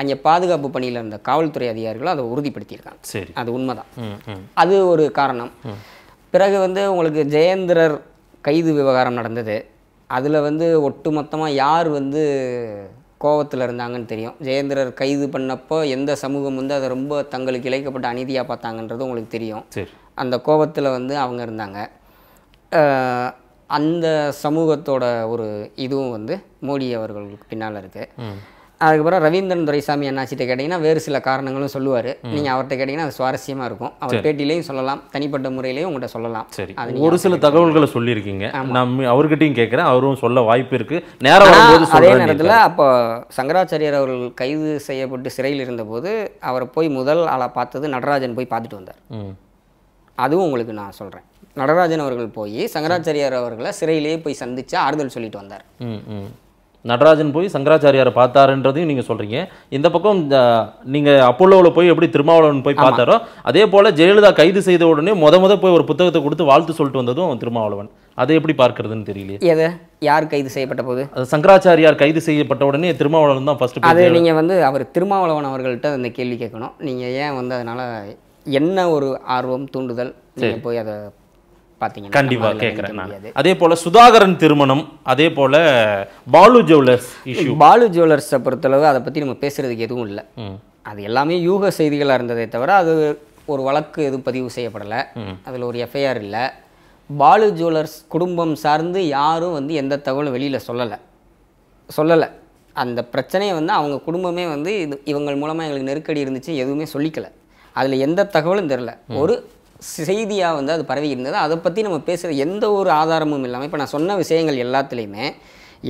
அங்கே பாதுகாப்பு பணியில் இருந்த காவல்துறை அதிகாரிகளும் அதை உறுதிப்படுத்தியிருக்காங்க சரி அது உண்மைதான் அது ஒரு காரணம் பிறகு வந்து உங்களுக்கு ஜெயேந்திரர் கைது விவகாரம் நடந்தது அதில் வந்து ஒட்டு மொத்தமாக யார் வந்து கோவத்தில் இருந்தாங்கன்னு தெரியும் ஜெயேந்திரர் கைது பண்ணப்போ எந்த சமூகம் வந்து அதை ரொம்ப தங்களுக்கு இழைக்கப்பட்ட அநீதியாக பார்த்தாங்கன்றது உங்களுக்கு தெரியும் அந்த கோபத்தில் வந்து அவங்க இருந்தாங்க அந்த சமூகத்தோட ஒரு இதுவும் வந்து மோடி அவர்களுக்கு பின்னால் இருக்குது அதுக்கப்புறம் ரவீந்திரன் துரைசாமி அண்ணாச்சிட்ட கேட்டிங்கன்னா வேறு சில காரணங்களும் சொல்லுவார் நீங்கள் அவர்கிட்ட கேட்டிங்கன்னா அது சுவாரஸ்யமாக இருக்கும் அவர் பேட்டிலையும் சொல்லலாம் தனிப்பட்ட முறையிலையும் உங்கள்கிட்ட சொல்லலாம் சரி அது ஒரு சில தகவல்களை சொல்லியிருக்கீங்க நம்ம அவர்கிட்டையும் கேட்குறேன் அவரும் சொல்ல வாய்ப்பு இருக்குது நேரம் அதே நேரத்தில் அப்போ சங்கராச்சாரியர் அவர்கள் கைது செய்யப்பட்டு சிறையில் இருந்தபோது அவரை போய் முதல் ஆளாக பார்த்தது நடராஜன் போய் பார்த்துட்டு வந்தார் அதுவும் உங்களுக்கு நான் சொல்கிறேன் நடராஜன் அவர்கள் போய் சங்கராச்சாரியார் அவர்களை சிறையிலேயே போய் சந்தித்து ஆறுதல் சொல்லிட்டு வந்தார் நடராஜன் போய் சங்கராச்சாரியாரை பார்த்தாருன்றதையும் நீங்கள் சொல்கிறீங்க இந்த பக்கம் நீங்கள் அப்பல்லோவில் போய் எப்படி திருமாவளவன் போய் பார்த்தாரோ அதே போல் ஜெயலலிதா கைது செய்த உடனே முத முத போய் ஒரு புத்தகத்தை கொடுத்து வாழ்த்து சொல்லிட்டு வந்ததும் திருமாவளவன் அதை எப்படி பார்க்கறதுன்னு தெரியலையே எதை யார் கைது செய்யப்பட்ட போது சங்கராச்சாரியார் கைது செய்யப்பட்ட உடனே திருமாவளவன் தான் ஃபஸ்ட்டு அது நீங்கள் வந்து அவர் திருமாவளவன் அவர்கள்ட்ட அந்த கேள்வி கேட்கணும் நீங்கள் ஏன் வந்து அதனால் என்ன ஒரு ஆர்வம் தூண்டுதல் நீங்கள் போய் அதை பார்த்தீங்கன்னா கண்டிப்பாக கேட்குறேன் நான் அதே போல் சுதாகரன் திருமணம் அதே போல் பாலு ஜுவல்லர்ஸ் இஷ்யூ பாலு ஜுவல்லர்ஸை பொறுத்தளவு அதை பற்றி நம்ம பேசுகிறதுக்கு எதுவும் இல்லை அது எல்லாமே யூக செய்திகளாக இருந்ததே தவிர அது ஒரு வழக்கு எதுவும் பதிவு செய்யப்படலை அதில் ஒரு எஃப்ஐஆர் இல்லை பாலு ஜுவல்லர்ஸ் குடும்பம் சார்ந்து யாரும் வந்து எந்த தகவலும் வெளியில் சொல்லலை சொல்லலை அந்த பிரச்சனையை வந்து அவங்க குடும்பமே வந்து இது இவங்க மூலமாக எங்களுக்கு நெருக்கடி இருந்துச்சு எதுவுமே சொல்லிக்கலை அதில் எந்த தகவலும் தெரில ஒரு செய்தியாக வந்து அது பரவி இருந்தது அதை பற்றி நம்ம பேசுகிற எந்த ஒரு ஆதாரமும் இல்லாமல் இப்போ நான் சொன்ன விஷயங்கள் எல்லாத்துலேயுமே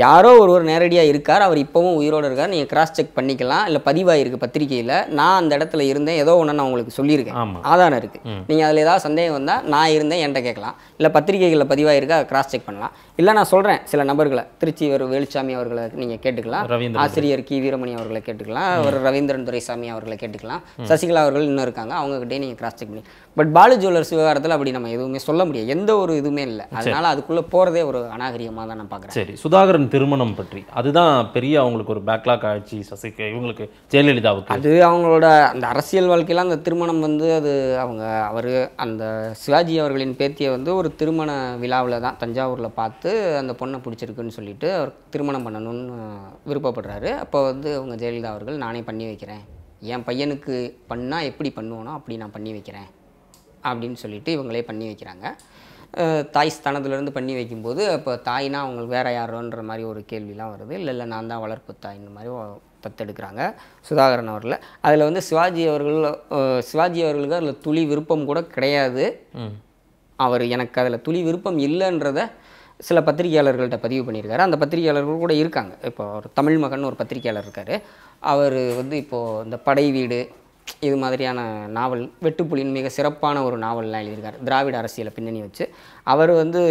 யாரோ ஒருவர் நேரடியாக இருக்கார் அவர் இப்போவும் உயிரோடு இருக்கார் நீங்கள் கிராஸ் செக் பண்ணிக்கலாம் இல்லை பதிவாயிருக்கு பத்திரிகையில் நான் அந்த இடத்துல இருந்தேன் ஏதோ ஒன்று நான் உங்களுக்கு சொல்லியிருக்கேன் ஆதாரம் இருக்குது நீங்கள் அதில் ஏதாவது சந்தேகம் வந்தால் நான் இருந்தேன் என்கிட்ட கேட்கலாம் இல்லை பத்திரிகைகளில் பதிவாயிருக்கா கிராஸ் செக் பண்ணலாம் இல்லை நான் சொல்கிறேன் சில நபர்களை திருச்சி ஒரு வேலுச்சாமி அவர்களை நீங்கள் கேட்டுக்கலாம் ஆசிரியர் கி வீரமணி அவர்களை கேட்டுக்கலாம் ஒரு ரவீந்திரன் துரைசாமி அவர்களை கேட்டுக்கலாம் சசிகலா அவர்கள் இன்னும் இருக்காங்க அவங்ககிட்டே நீங்கள் கிராஸ் செக் பண்ணி பட் பாலு ஜுவல்லர்ஸ் விவகாரத்தில் அப்படி நம்ம எதுவுமே சொல்ல முடியாது எந்த ஒரு இதுவுமே இல்லை அதனால் அதுக்குள்ளே போகிறதே ஒரு அநாகரிகமாக தான் நான் பார்க்குறேன் சரி சுதாகர் மாறன் திருமணம் பற்றி அதுதான் பெரிய அவங்களுக்கு ஒரு பேக்லாக் ஆயிடுச்சு சசிக இவங்களுக்கு ஜெயலலிதாவுக்கு அது அவங்களோட அந்த அரசியல் வாழ்க்கையில் அந்த திருமணம் வந்து அது அவங்க அவர் அந்த சிவாஜி அவர்களின் பேத்தியை வந்து ஒரு திருமண விழாவில் தான் தஞ்சாவூரில் பார்த்து அந்த பொண்ணை பிடிச்சிருக்குன்னு சொல்லிட்டு அவர் திருமணம் பண்ணணும்னு விருப்பப்படுறாரு அப்போ வந்து அவங்க ஜெயலலிதா அவர்கள் நானே பண்ணி வைக்கிறேன் என் பையனுக்கு பண்ணால் எப்படி பண்ணுவோனோ அப்படி நான் பண்ணி வைக்கிறேன் அப்படின்னு சொல்லிட்டு இவங்களே பண்ணி வைக்கிறாங்க தாய் ஸ்தானத்துலேருந்து பண்ணி வைக்கும்போது இப்போ தாய்னா அவங்களுக்கு வேறு யாரோன்ற மாதிரி ஒரு கேள்விலாம் வருது இல்லை இல்லை நான் தான் வளர்ப்பு தாயின்ற மாதிரி தத்தெடுக்கிறாங்க சுதாகரன் அவரில் அதில் வந்து சிவாஜி அவர்கள் சிவாஜி அவர்களுக்கு அதில் துளி விருப்பம் கூட கிடையாது அவர் எனக்கு அதில் துளி விருப்பம் இல்லைன்றத சில பத்திரிகையாளர்கள்ட்ட பதிவு பண்ணியிருக்காரு அந்த பத்திரிகையாளர்கள் கூட இருக்காங்க இப்போ ஒரு தமிழ் மகன் ஒரு பத்திரிகையாளர் இருக்கார் அவர் வந்து இப்போது இந்த படை வீடு இது மாதிரியான நாவல் வெட்டுப்புலியின் மிக சிறப்பான ஒரு நாவல்லாம் எழுதியிருக்கார் திராவிட அரசியலை பின்னணி வச்சு அவர் வந்து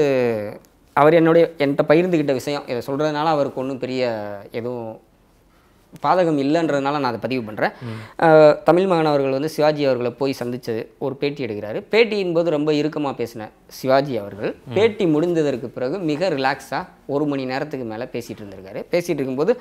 அவர் என்னுடைய என்கிட்ட பகிர்ந்துக்கிட்ட விஷயம் இதை சொல்கிறதுனால அவருக்கு ஒன்றும் பெரிய எதுவும் பாதகம் இல்லைன்றதுனால நான் அதை பதிவு பண்ணுறேன் தமிழ் மாணவர்கள் வந்து சிவாஜி அவர்களை போய் சந்தித்து ஒரு பேட்டி எடுக்கிறாரு பேட்டியின் போது ரொம்ப இறுக்கமாக பேசின சிவாஜி அவர்கள் பேட்டி முடிந்ததற்கு பிறகு மிக ரிலாக்ஸாக ஒரு மணி நேரத்துக்கு மேலே பேசிகிட்டு இருந்திருக்காரு பேசிகிட்டு இருக்கும்போது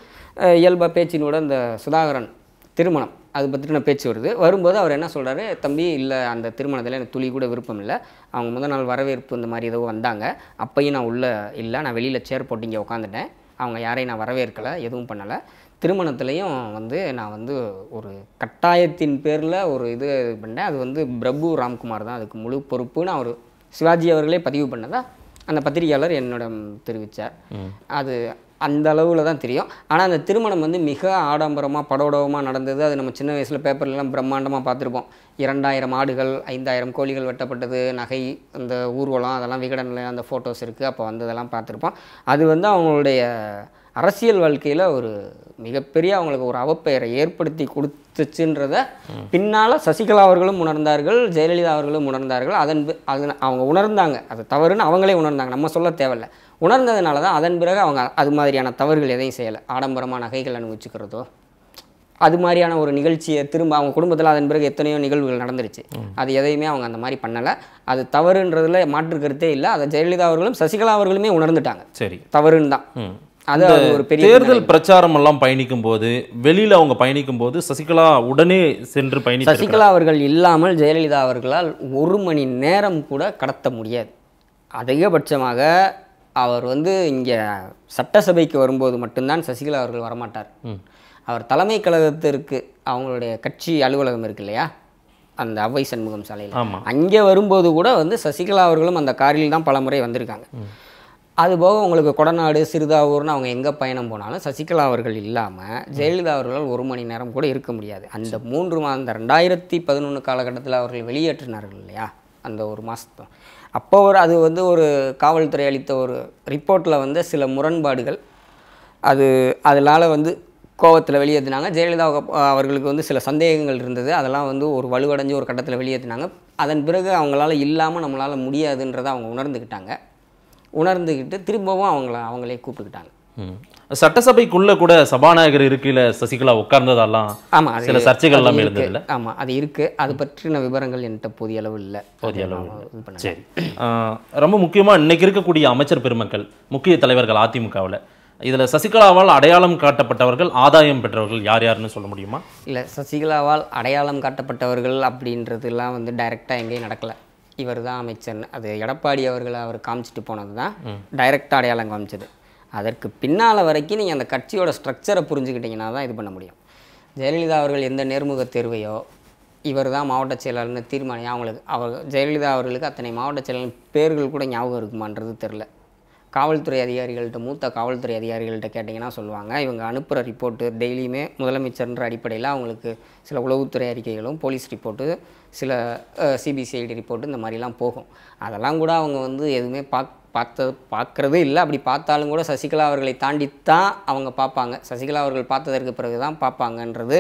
இயல்பாக பேச்சினோட இந்த சுதாகரன் திருமணம் அது பற்றின பேச்சு வருது வரும்போது அவர் என்ன சொல்கிறாரு தம்பி இல்லை அந்த திருமணத்தில் எனக்கு துளி கூட விருப்பம் இல்லை அவங்க முதல் நாள் வரவேற்பு இந்த மாதிரி ஏதோ வந்தாங்க அப்பையும் நான் உள்ளே இல்லை நான் வெளியில் சேர் போட்டு இங்கே உட்காந்துட்டேன் அவங்க யாரையும் நான் வரவேற்கலை எதுவும் பண்ணலை திருமணத்துலேயும் வந்து நான் வந்து ஒரு கட்டாயத்தின் பேரில் ஒரு இது பண்ணேன் அது வந்து பிரபு ராம்குமார் தான் அதுக்கு முழு பொறுப்புன்னு அவர் சிவாஜி அவர்களே பதிவு பண்ணதா அந்த பத்திரிகையாளர் என்னிடம் தெரிவித்தார் அது அந்த அளவில் தான் தெரியும் ஆனால் அந்த திருமணம் வந்து மிக ஆடம்பரமாக படோடவமாக நடந்தது அது நம்ம சின்ன வயசில் பேப்பர்லாம் பிரம்மாண்டமாக பார்த்துருப்போம் இரண்டாயிரம் ஆடுகள் ஐந்தாயிரம் கோழிகள் வெட்டப்பட்டது நகை அந்த ஊர்வலம் அதெல்லாம் விகடனில் அந்த ஃபோட்டோஸ் இருக்குது அப்போ வந்ததெல்லாம் பார்த்துருப்போம் அது வந்து அவங்களுடைய அரசியல் வாழ்க்கையில் ஒரு மிகப்பெரிய அவங்களுக்கு ஒரு அவப்பெயரை ஏற்படுத்தி கொடுத்துச்சுன்றத பின்னால் சசிகலா அவர்களும் உணர்ந்தார்கள் ஜெயலலிதா அவர்களும் உணர்ந்தார்கள் அதன் அது அவங்க உணர்ந்தாங்க அது தவறுன்னு அவங்களே உணர்ந்தாங்க நம்ம சொல்ல தேவையில்லை உணர்ந்ததுனால தான் அதன் பிறகு அவங்க அது மாதிரியான தவறுகள் எதையும் செய்யலை ஆடம்பரமான நகைகள் அனுபவிச்சுக்கிறதோ அது மாதிரியான ஒரு நிகழ்ச்சியை திரும்ப அவங்க குடும்பத்தில் அதன் பிறகு எத்தனையோ நிகழ்வுகள் நடந்துருச்சு அது எதையுமே அவங்க அந்த மாதிரி பண்ணலை அது தவறுன்றதுல மாற்று கருத்தே இல்லை அதை ஜெயலலிதா அவர்களும் சசிகலா அவர்களுமே உணர்ந்துட்டாங்க சரி தவறுன்னு தான் அது ஒரு பெரிய தேர்தல் பிரச்சாரம் எல்லாம் பயணிக்கும் போது வெளியில் அவங்க பயணிக்கும் போது சசிகலா உடனே சென்று பயணி சசிகலா அவர்கள் இல்லாமல் ஜெயலலிதா அவர்களால் ஒரு மணி நேரம் கூட கடத்த முடியாது அதிகபட்சமாக அவர் வந்து இங்கே சட்டசபைக்கு வரும்போது மட்டும்தான் சசிகலா அவர்கள் வரமாட்டார் அவர் தலைமை கழகத்திற்கு அவங்களுடைய கட்சி அலுவலகம் இருக்கு இல்லையா அந்த அவ்வை சண்முகம் சாலையில் அங்கே வரும்போது கூட வந்து சசிகலா அவர்களும் அந்த காரில் தான் பல முறை வந்திருக்காங்க அதுபோக உங்களுக்கு கொடநாடு சிறுதாவூர்னு அவங்க எங்கே பயணம் போனாலும் சசிகலா அவர்கள் இல்லாமல் ஜெயலலிதா அவர்களால் ஒரு மணி நேரம் கூட இருக்க முடியாது அந்த மூன்று மாதம் ரெண்டாயிரத்தி பதினொன்று காலகட்டத்தில் அவர்கள் வெளியேற்றினார்கள் இல்லையா அந்த ஒரு மாதத்தை அப்போ ஒரு அது வந்து ஒரு காவல்துறை அளித்த ஒரு ரிப்போர்ட்டில் வந்த சில முரண்பாடுகள் அது அதனால் வந்து கோவத்தில் வெளியேற்றினாங்க ஜெயலலிதா அவர்களுக்கு வந்து சில சந்தேகங்கள் இருந்தது அதெல்லாம் வந்து ஒரு வலுவடைஞ்சு ஒரு கட்டத்தில் வெளியேற்றினாங்க அதன் பிறகு அவங்களால இல்லாமல் நம்மளால் முடியாதுன்றதை அவங்க உணர்ந்துக்கிட்டாங்க உணர்ந்துக்கிட்டு திரும்பவும் அவங்கள அவங்களே கூப்பிட்டுக்கிட்டாங்க சட்டசபைக்குள்ள கூட சபாநாயகர் இருக்கையில் சசிகலா உட்கார்ந்ததெல்லாம் ஆமாம் சில சர்ச்சைகள் இருந்தது இருந்ததில்ல ஆமாம் அது இருக்குது அது பற்றின விவரங்கள் என்கிட்ட போதிய அளவு இல்லை போதிய அளவு சரி ரொம்ப முக்கியமாக இன்னைக்கு இருக்கக்கூடிய அமைச்சர் பெருமக்கள் முக்கிய தலைவர்கள் அதிமுகவில் இதில் சசிகலாவால் அடையாளம் காட்டப்பட்டவர்கள் ஆதாயம் பெற்றவர்கள் யார் யாருன்னு சொல்ல முடியுமா இல்லை சசிகலாவால் அடையாளம் காட்டப்பட்டவர்கள் அப்படின்றதுலாம் வந்து டைரெக்டாக எங்கேயும் நடக்கலை இவர் தான் அமைச்சர்னு அது எடப்பாடி அவர்களை அவர் காமிச்சிட்டு போனது தான் டைரெக்டாக அடையாளம் காமிச்சது அதற்கு பின்னால் வரைக்கும் நீங்கள் அந்த கட்சியோட ஸ்ட்ரக்சரை புரிஞ்சுக்கிட்டிங்கன்னா தான் இது பண்ண முடியும் ஜெயலலிதா அவர்கள் எந்த நேர்முக தேர்வையோ இவர் தான் மாவட்ட செயலாளர்னு தீர்மானம் அவங்களுக்கு அவர் ஜெயலலிதா அவர்களுக்கு அத்தனை மாவட்ட செயலாளர் பேர்கள் கூட ஞாபகம் இருக்குமான்றது தெரில காவல்துறை அதிகாரிகள்கிட்ட மூத்த காவல்துறை அதிகாரிகள்கிட்ட கேட்டிங்கன்னா சொல்லுவாங்க இவங்க அனுப்புகிற ரிப்போர்ட்டு டெய்லியுமே முதலமைச்சர்ன்ற அடிப்படையில் அவங்களுக்கு சில உளவுத்துறை அறிக்கைகளும் போலீஸ் ரிப்போர்ட்டு சில சிபிசிஐடி ரிப்போர்ட்டு இந்த மாதிரிலாம் போகும் அதெல்லாம் கூட அவங்க வந்து எதுவுமே பார்க் பார்த்த பார்க்குறதே இல்லை அப்படி பார்த்தாலும் கூட சசிகலா அவர்களை தாண்டி தான் அவங்க பார்ப்பாங்க சசிகலா அவர்கள் பார்த்ததற்கு பிறகு தான் பார்ப்பாங்கன்றது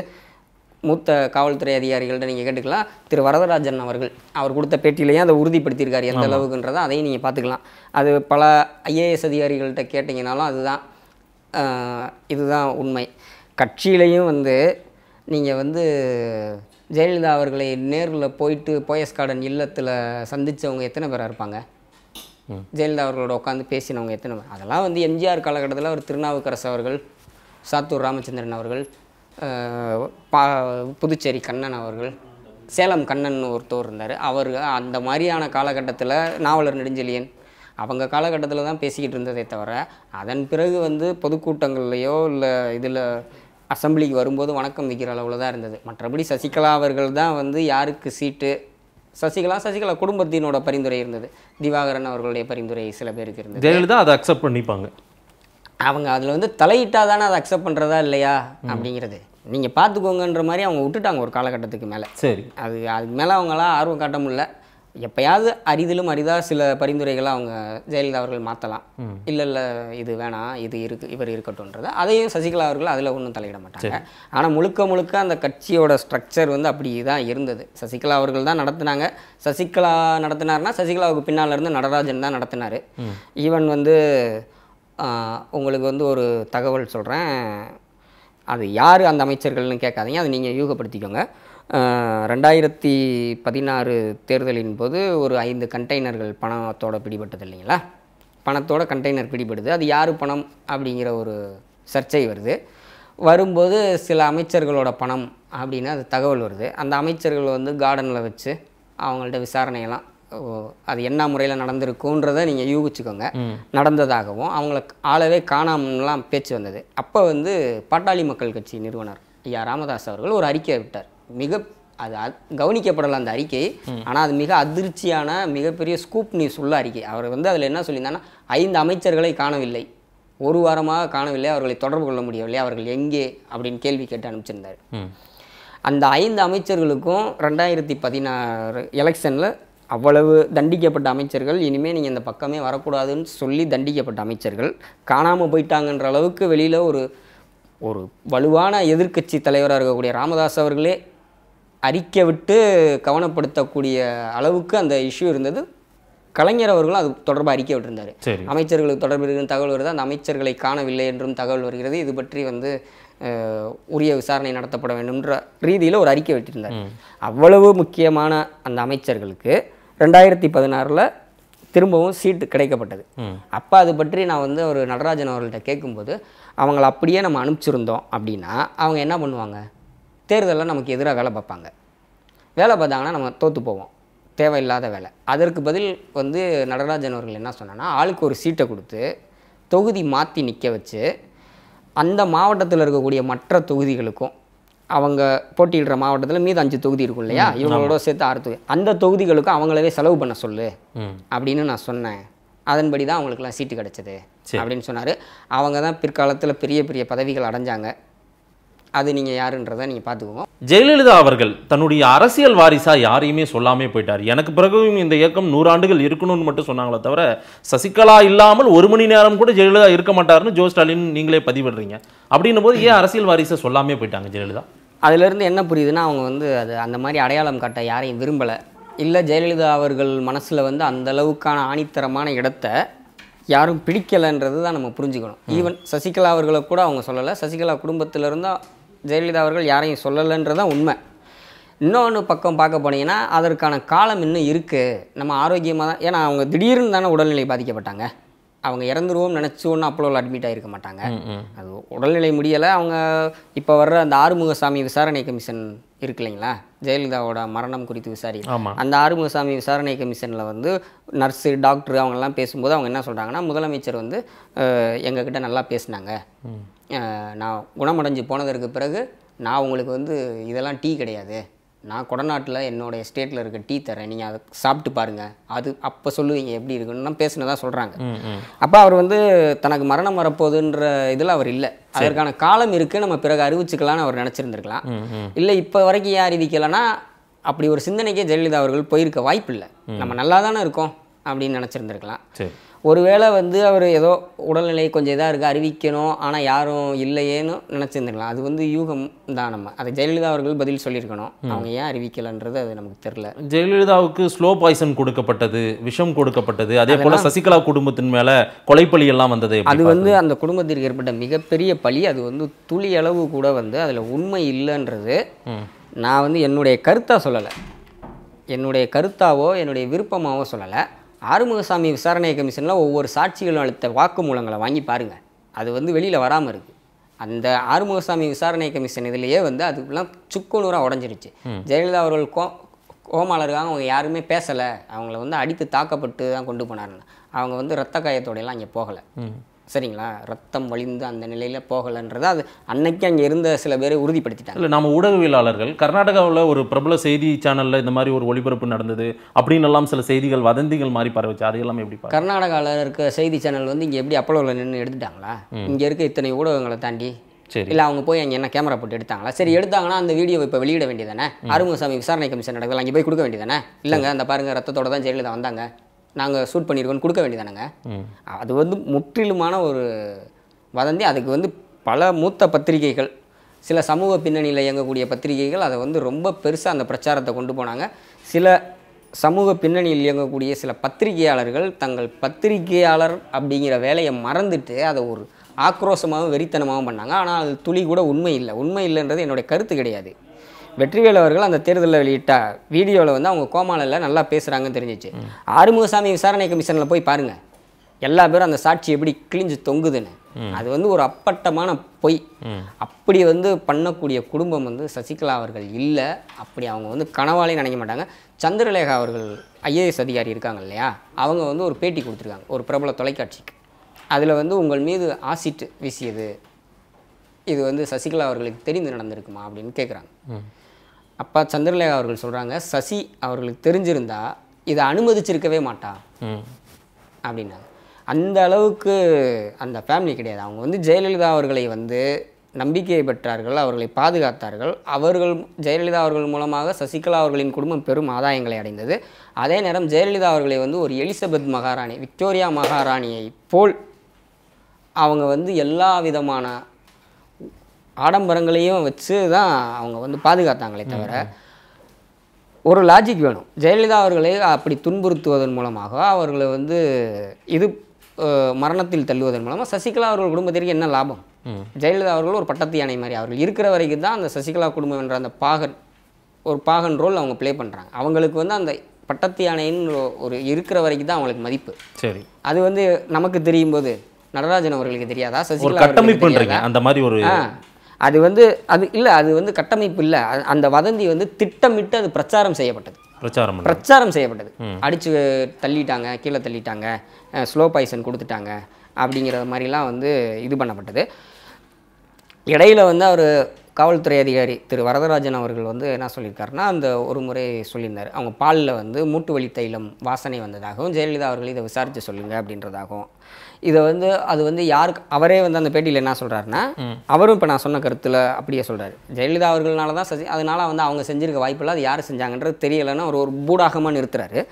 மூத்த காவல்துறை அதிகாரிகள்ட்ட நீங்கள் கேட்டுக்கலாம் திரு வரதராஜன் அவர்கள் அவர் கொடுத்த பேட்டியிலையும் அதை உறுதிப்படுத்தியிருக்கார் எந்த அளவுக்குன்றதை அதையும் நீங்கள் பார்த்துக்கலாம் அது பல ஐஏஎஸ் அதிகாரிகள்கிட்ட கேட்டிங்கனாலும் அதுதான் இதுதான் உண்மை கட்சியிலையும் வந்து நீங்கள் வந்து ஜெயலலிதா அவர்களை நேரில் போயிட்டு போயஸ் கார்டன் இல்லத்தில் சந்தித்தவங்க எத்தனை பேராக இருப்பாங்க ஜெயலலிதா அவர்களோட உட்காந்து பேசினவங்க எத்தனை பேர் அதெல்லாம் வந்து எம்ஜிஆர் காலகட்டத்தில் அவர் திருநாவுக்கரசு அவர்கள் சாத்தூர் ராமச்சந்திரன் அவர்கள் பா புதுச்சேரி கண்ணன் அவர்கள் சேலம் கண்ணன் ஒருத்தர் இருந்தார் அவர் அந்த மாதிரியான காலகட்டத்தில் நாவலர் நெடுஞ்செழியன் அவங்க காலகட்டத்தில் தான் பேசிக்கிட்டு இருந்ததே தவிர அதன் பிறகு வந்து பொதுக்கூட்டங்கள்லையோ இல்லை இதில் அசம்பிளிக்கு வரும்போது வணக்கம் வைக்கிற அளவில் தான் இருந்தது மற்றபடி சசிகலா அவர்கள் தான் வந்து யாருக்கு சீட்டு சசிகலா சசிகலா குடும்பத்தினோட பரிந்துரை இருந்தது திவாகரன் அவர்களுடைய பரிந்துரை சில பேருக்கு இருந்தது ஜெயலலிதா அதை அக்செப்ட் பண்ணிப்பாங்க அவங்க அதில் வந்து தலையிட்டால் தானே அதை அக்செப்ட் பண்ணுறதா இல்லையா அப்படிங்கிறது நீங்கள் பார்த்துக்கோங்கன்ற மாதிரி அவங்க விட்டுட்டாங்க ஒரு காலகட்டத்துக்கு மேலே சரி அது அதுக்கு மேலே அவங்களாம் ஆர்வம் காட்ட முடியல எப்பயாவது அரிதிலும் அரிதாக சில பரிந்துரைகளை அவங்க ஜெயலலிதா அவர்கள் மாற்றலாம் இல்லை இல்லை இது வேணாம் இது இருக்கு இவர் இருக்கட்டும்ன்றதை அதையும் சசிகலா அவர்கள் அதில் ஒன்றும் தலையிட மாட்டாங்க ஆனால் முழுக்க முழுக்க அந்த கட்சியோட ஸ்ட்ரக்சர் வந்து அப்படி தான் இருந்தது சசிகலா அவர்கள் தான் நடத்துனாங்க சசிகலா நடத்தினார்னா சசிகலாவுக்கு பின்னால் இருந்து நடராஜன் தான் நடத்தினார் ஈவன் வந்து உங்களுக்கு வந்து ஒரு தகவல் சொல்கிறேன் அது யார் அந்த அமைச்சர்கள்னு கேட்காதீங்க அது நீங்கள் யூகப்படுத்திக்கோங்க ரெண்டாயிரத்தி பதினாறு தேர்தலின் போது ஒரு ஐந்து கண்டெய்னர்கள் பணத்தோடு பிடிபட்டது இல்லைங்களா பணத்தோட கண்டெய்னர் பிடிபடுது அது யார் பணம் அப்படிங்கிற ஒரு சர்ச்சை வருது வரும்போது சில அமைச்சர்களோட பணம் அப்படின்னு அது தகவல் வருது அந்த அமைச்சர்கள் வந்து கார்டனில் வச்சு அவங்கள்ட்ட விசாரணையெல்லாம் அது என்ன முறையில் நடந்திருக்குன்றதை நீங்கள் யூகிச்சுக்கோங்க நடந்ததாகவும் அவங்கள ஆளவே காணாமலாம் பேச்சு வந்தது அப்போ வந்து பாட்டாளி மக்கள் கட்சி நிறுவனர் ஐயா ராமதாஸ் அவர்கள் ஒரு அறிக்கையை விட்டார் மிக அது அ கவனிக்கப்படலாம் அந்த அறிக்கை ஆனால் அது மிக அதிர்ச்சியான மிகப்பெரிய ஸ்கூப் நியூஸ் உள்ள அறிக்கை அவர் வந்து அதில் என்ன சொல்லியிருந்தாங்கன்னா ஐந்து அமைச்சர்களை காணவில்லை ஒரு வாரமாக காணவில்லை அவர்களை தொடர்பு கொள்ள முடியவில்லை அவர்கள் எங்கே அப்படின்னு கேள்வி கேட்டு அனுப்பிச்சிருந்தார் அந்த ஐந்து அமைச்சர்களுக்கும் ரெண்டாயிரத்தி பதினாறு எலெக்ஷனில் அவ்வளவு தண்டிக்கப்பட்ட அமைச்சர்கள் இனிமேல் நீங்கள் இந்த பக்கமே வரக்கூடாதுன்னு சொல்லி தண்டிக்கப்பட்ட அமைச்சர்கள் காணாமல் போயிட்டாங்கன்ற அளவுக்கு வெளியில் ஒரு ஒரு வலுவான எதிர்க்கட்சி தலைவராக இருக்கக்கூடிய ராமதாஸ் அவர்களே அறிக்கை விட்டு கவனப்படுத்தக்கூடிய அளவுக்கு அந்த இஷ்யூ இருந்தது கலைஞர் அவர்களும் அது தொடர்பாக அறிக்கை விட்டிருந்தார் அமைச்சர்களுக்கு தொடர்பு தகவல் வருது அந்த அமைச்சர்களை காணவில்லை என்றும் தகவல் வருகிறது இது பற்றி வந்து உரிய விசாரணை நடத்தப்பட வேண்டும்ன்ற ரீதியில் ஒரு அறிக்கை விட்டிருந்தார் அவ்வளவு முக்கியமான அந்த அமைச்சர்களுக்கு ரெண்டாயிரத்தி பதினாறில் திரும்பவும் சீட்டு கிடைக்கப்பட்டது அப்போ அது பற்றி நான் வந்து ஒரு நடராஜன் அவர்கள்ட்ட கேட்கும்போது அவங்கள அப்படியே நம்ம அனுப்பிச்சிருந்தோம் அப்படின்னா அவங்க என்ன பண்ணுவாங்க தேர்தலில் நமக்கு எதிராக வேலை பார்ப்பாங்க வேலை பார்த்தாங்கன்னா நம்ம தோற்று போவோம் தேவையில்லாத வேலை அதற்கு பதில் வந்து நடராஜன் அவர்கள் என்ன சொன்னேன்னா ஆளுக்கு ஒரு சீட்டை கொடுத்து தொகுதி மாற்றி நிற்க வச்சு அந்த மாவட்டத்தில் இருக்கக்கூடிய மற்ற தொகுதிகளுக்கும் அவங்க போட்டியிடுற மாவட்டத்தில் மீது அஞ்சு தொகுதி இருக்கும் இல்லையா இவங்களோட சேர்த்து ஆறு தொகுதி அந்த தொகுதிகளுக்கும் அவங்களவே செலவு பண்ண சொல்லு அப்படின்னு நான் சொன்னேன் அதன்படி தான் அவங்களுக்குலாம் சீட்டு கிடச்சிது அப்படின்னு சொன்னார் அவங்க தான் பிற்காலத்தில் பெரிய பெரிய பதவிகள் அடைஞ்சாங்க அது நீங்கள் யாருன்றதை நீங்கள் பார்த்துக்கோங்க ஜெயலலிதா அவர்கள் தன்னுடைய அரசியல் வாரிசாக யாரையுமே சொல்லாமே போயிட்டார் எனக்கு பிறகும் இந்த இயக்கம் நூறாண்டுகள் இருக்கணும்னு மட்டும் சொன்னாங்களே தவிர சசிகலா இல்லாமல் ஒரு மணி நேரம் கூட ஜெயலலிதா இருக்க மாட்டார்னு ஜோ ஸ்டாலின் நீங்களே பதிவிடுறீங்க அப்படின்னும் போது ஏன் அரசியல் வாரிசை சொல்லாமே போயிட்டாங்க ஜெயலலிதா அதிலிருந்து என்ன புரியுதுன்னா அவங்க வந்து அது அந்த மாதிரி அடையாளம் காட்ட யாரையும் விரும்பலை இல்லை ஜெயலலிதா அவர்கள் மனசில் வந்து அந்த அளவுக்கான ஆணித்தரமான இடத்த யாரும் பிடிக்கலைன்றது தான் நம்ம புரிஞ்சுக்கணும் ஈவன் சசிகலா அவர்களை கூட அவங்க சொல்லலை சசிகலா குடும்பத்திலிருந்து ஜெயலலிதா அவர்கள் யாரையும் சொல்லலைன்றது தான் உண்மை இன்னொன்று பக்கம் பார்க்க போனீங்கன்னா அதற்கான காலம் இன்னும் இருக்குது நம்ம ஆரோக்கியமாக தான் ஏன்னா அவங்க திடீர்னு தானே உடல்நிலை பாதிக்கப்பட்டாங்க அவங்க இறந்துருவோம்னு நினச்சோன்னு அப்போலோவில் அட்மிட் ஆகிருக்க மாட்டாங்க அது உடல்நிலை முடியலை அவங்க இப்போ வர்ற அந்த ஆறுமுகசாமி விசாரணை கமிஷன் இருக்கு இல்லைங்களா ஜெயலலிதாவோட மரணம் குறித்து விசாரி அந்த ஆறுமுகசாமி விசாரணை கமிஷனில் வந்து நர்ஸு டாக்டர் அவங்கெல்லாம் பேசும்போது அவங்க என்ன சொல்கிறாங்கன்னா முதலமைச்சர் வந்து எங்ககிட்ட நல்லா பேசினாங்க நான் குணமடைஞ்சு போனதற்கு பிறகு நான் உங்களுக்கு வந்து இதெல்லாம் டீ கிடையாது நான் கொடநாட்டில் என்னோடய ஸ்டேட்டில் இருக்க டீ தரேன் நீங்கள் அதை சாப்பிட்டு பாருங்கள் அது அப்போ சொல்லுவீங்க எப்படி இருக்குன்னு பேசினதான் சொல்கிறாங்க அப்போ அவர் வந்து தனக்கு மரணம் வரப்போகுதுன்ற இதில் அவர் இல்லை அதற்கான காலம் இருக்குது நம்ம பிறகு அறிவிச்சுக்கலாம்னு அவர் நினச்சிருந்துருக்கலாம் இல்லை இப்போ வரைக்கும் ஏன் அறிவிக்கலைன்னா அப்படி ஒரு சிந்தனைக்கே ஜெயலலிதா அவர்கள் போயிருக்க வாய்ப்பு இல்லை நம்ம நல்லா தானே இருக்கோம் அப்படின்னு நினச்சிருந்துருக்கலாம் சரி ஒருவேளை வந்து அவர் ஏதோ உடல்நிலை கொஞ்சம் இதாக இருக்குது அறிவிக்கணும் ஆனால் யாரும் இல்லையேன்னு நினச்சிருந்துக்கலாம் அது வந்து யூகம் தான் நம்ம அதை ஜெயலலிதா அவர்கள் பதில் சொல்லியிருக்கணும் அவங்க ஏன் அறிவிக்கலைன்றது அது நமக்கு தெரில ஜெயலலிதாவுக்கு ஸ்லோ பாய்சன் கொடுக்கப்பட்டது விஷம் கொடுக்கப்பட்டது அதே போல் சசிகலா குடும்பத்தின் மேலே கொலைப்பலி எல்லாம் வந்தது அது வந்து அந்த குடும்பத்திற்கு ஏற்பட்ட மிகப்பெரிய பலி அது வந்து துளி அளவு கூட வந்து அதில் உண்மை இல்லைன்றது நான் வந்து என்னுடைய கருத்தாக சொல்லலை என்னுடைய கருத்தாவோ என்னுடைய விருப்பமாகவோ சொல்லலை ஆறுமுகசாமி விசாரணை கமிஷனில் ஒவ்வொரு சாட்சிகளும் அளித்த வாக்குமூலங்களை வாங்கி பாருங்கள் அது வந்து வெளியில் வராமல் இருக்குது அந்த ஆறுமுகசாமி விசாரணை கமிஷன் இதுலேயே வந்து அதுக்கெல்லாம் சுக்குநூறாக உடஞ்சிருச்சு ஜெயலலிதா அவர்கள் கோ கோமாளருக்காக அவங்க யாருமே பேசலை அவங்கள வந்து அடித்து தாக்கப்பட்டு தான் கொண்டு போனாருன்னு அவங்க வந்து ரத்த காயத்தோடையெல்லாம் இங்கே போகலை சரிங்களா ரத்தம் வழிந்து அந்த நிலையில் போகலைன்றது அது அன்னைக்கு அங்கே இருந்த சில பேர் உறுதிப்படுத்திட்டாங்க இல்லை நம்ம ஊடகவியலாளர்கள் கர்நாடகாவில் ஒரு பிரபல செய்தி சேனலில் இந்த மாதிரி ஒரு ஒளிபரப்பு நடந்தது அப்படின்னு எல்லாம் சில செய்திகள் வதந்திகள் மாதிரி பரவச்சு அது எல்லாமே எப்படி கர்நாடகாவில் இருக்க செய்தி சேனல் வந்து இங்கே எப்படி அப்பளவில் நின்று எடுத்துட்டாங்களா இங்கே இருக்க இத்தனை ஊடகங்களை தாண்டி சரி இல்லை அவங்க போய் அங்கே என்ன கேமரா போட்டு எடுத்தாங்களா சரி எடுத்தாங்கன்னா அந்த வீடியோ இப்போ வெளியிட வேண்டியதானே அருமுகசாமி விசாரணை கமிஷன் நடக்குது அங்கே போய் கொடுக்க வேண்டியதானே இல்லைங்க அந்த பாருங்க ரத்தத்தோட தான் ஜெயலலிதா வந்தாங்க நாங்கள் ஷூட் பண்ணியிருக்கோன்னு கொடுக்க வேண்டியதானுங்க அது வந்து முற்றிலுமான ஒரு வதந்தி அதுக்கு வந்து பல மூத்த பத்திரிகைகள் சில சமூக பின்னணியில் இயங்கக்கூடிய பத்திரிகைகள் அதை வந்து ரொம்ப பெருசாக அந்த பிரச்சாரத்தை கொண்டு போனாங்க சில சமூக பின்னணியில் இயங்கக்கூடிய சில பத்திரிகையாளர்கள் தங்கள் பத்திரிகையாளர் அப்படிங்கிற வேலையை மறந்துட்டு அதை ஒரு ஆக்ரோஷமாகவும் வெறித்தனமாகவும் பண்ணாங்க ஆனால் அது துளி கூட உண்மை இல்லை உண்மை இல்லைன்றது என்னுடைய கருத்து கிடையாது வெற்றிவேல் அவர்கள் அந்த தேர்தலில் வெளியிட்ட வீடியோவில் வந்து அவங்க கோமாளில் நல்லா பேசுகிறாங்கன்னு தெரிஞ்சிச்சு ஆறுமுகசாமி விசாரணை கமிஷனில் போய் பாருங்கள் எல்லா பேரும் அந்த சாட்சி எப்படி கிழிஞ்சு தொங்குதுன்னு அது வந்து ஒரு அப்பட்டமான பொய் அப்படி வந்து பண்ணக்கூடிய குடும்பம் வந்து சசிகலா அவர்கள் இல்லை அப்படி அவங்க வந்து கனவாலே நினைக்க மாட்டாங்க சந்திரலேகா அவர்கள் ஐஏஎஸ் அதிகாரி இருக்காங்க இல்லையா அவங்க வந்து ஒரு பேட்டி கொடுத்துருக்காங்க ஒரு பிரபல தொலைக்காட்சிக்கு அதில் வந்து உங்கள் மீது ஆசிட் வீசியது இது வந்து சசிகலா அவர்களுக்கு தெரிந்து நடந்திருக்குமா அப்படின்னு கேட்குறாங்க அப்பா சந்திரலேகா அவர்கள் சொல்கிறாங்க சசி அவர்களுக்கு தெரிஞ்சிருந்தா இதை அனுமதிச்சிருக்கவே மாட்டா அப்படின்னாங்க அந்த அளவுக்கு அந்த ஃபேமிலி கிடையாது அவங்க வந்து ஜெயலலிதா அவர்களை வந்து நம்பிக்கையை பெற்றார்கள் அவர்களை பாதுகாத்தார்கள் அவர்கள் ஜெயலலிதா அவர்கள் மூலமாக சசிகலா அவர்களின் குடும்பம் பெரும் ஆதாயங்களை அடைந்தது அதே நேரம் ஜெயலலிதா அவர்களை வந்து ஒரு எலிசபெத் மகாராணி விக்டோரியா மகாராணியை போல் அவங்க வந்து எல்லா விதமான ஆடம்பரங்களையும் வச்சு தான் அவங்க வந்து பாதுகாத்தாங்களே தவிர ஒரு லாஜிக் வேணும் ஜெயலலிதா அவர்களை அப்படி துன்புறுத்துவதன் மூலமாக அவர்களை வந்து இது மரணத்தில் தள்ளுவதன் மூலமாக சசிகலா அவர்கள் குடும்பத்திற்கு என்ன லாபம் ஜெயலலிதா அவர்கள் ஒரு பட்டத்து யானை மாதிரி அவர்கள் இருக்கிற வரைக்கும் தான் அந்த சசிகலா குடும்பம் என்ற அந்த பாகன் ஒரு பாகன் ரோல் அவங்க ப்ளே பண்ணுறாங்க அவங்களுக்கு வந்து அந்த பட்டத்து யானைன்னு ஒரு இருக்கிற வரைக்கும் தான் அவங்களுக்கு மதிப்பு சரி அது வந்து நமக்கு தெரியும் போது நடராஜன் அவர்களுக்கு தெரியாதா சசிகலா கட்டமைப்பு அந்த மாதிரி ஒரு அது வந்து அது இல்லை அது வந்து கட்டமைப்பு இல்லை அந்த வதந்தி வந்து திட்டமிட்டு அது பிரச்சாரம் செய்யப்பட்டது பிரச்சாரம் பிரச்சாரம் செய்யப்பட்டது அடித்து தள்ளிட்டாங்க கீழே தள்ளிட்டாங்க ஸ்லோ பாய்சன் கொடுத்துட்டாங்க அப்படிங்கிற மாதிரிலாம் வந்து இது பண்ணப்பட்டது இடையில் வந்து அவர் காவல்துறை அதிகாரி திரு வரதராஜன் அவர்கள் வந்து என்ன சொல்லியிருக்காருன்னா அந்த ஒரு முறை சொல்லியிருந்தார் அவங்க பாலில் வந்து மூட்டு வழி தைலம் வாசனை வந்ததாகவும் ஜெயலலிதா அவர்கள் இதை விசாரித்து சொல்லுங்கள் அப்படின்றதாகவும் இதை வந்து அது வந்து யாருக்கு அவரே வந்து அந்த பேட்டியில் என்ன சொல்கிறாருன்னா அவரும் இப்போ நான் சொன்ன கருத்தில் அப்படியே சொல்கிறாரு ஜெயலலிதா அவர்களால் தான் சசி அதனால் வந்து அவங்க செஞ்சிருக்க வாய்ப்பில்லை அது யார் செஞ்சாங்கன்றது தெரியலைன்னு அவர் ஒரு பூடாகமாக நிறுத்துறாரு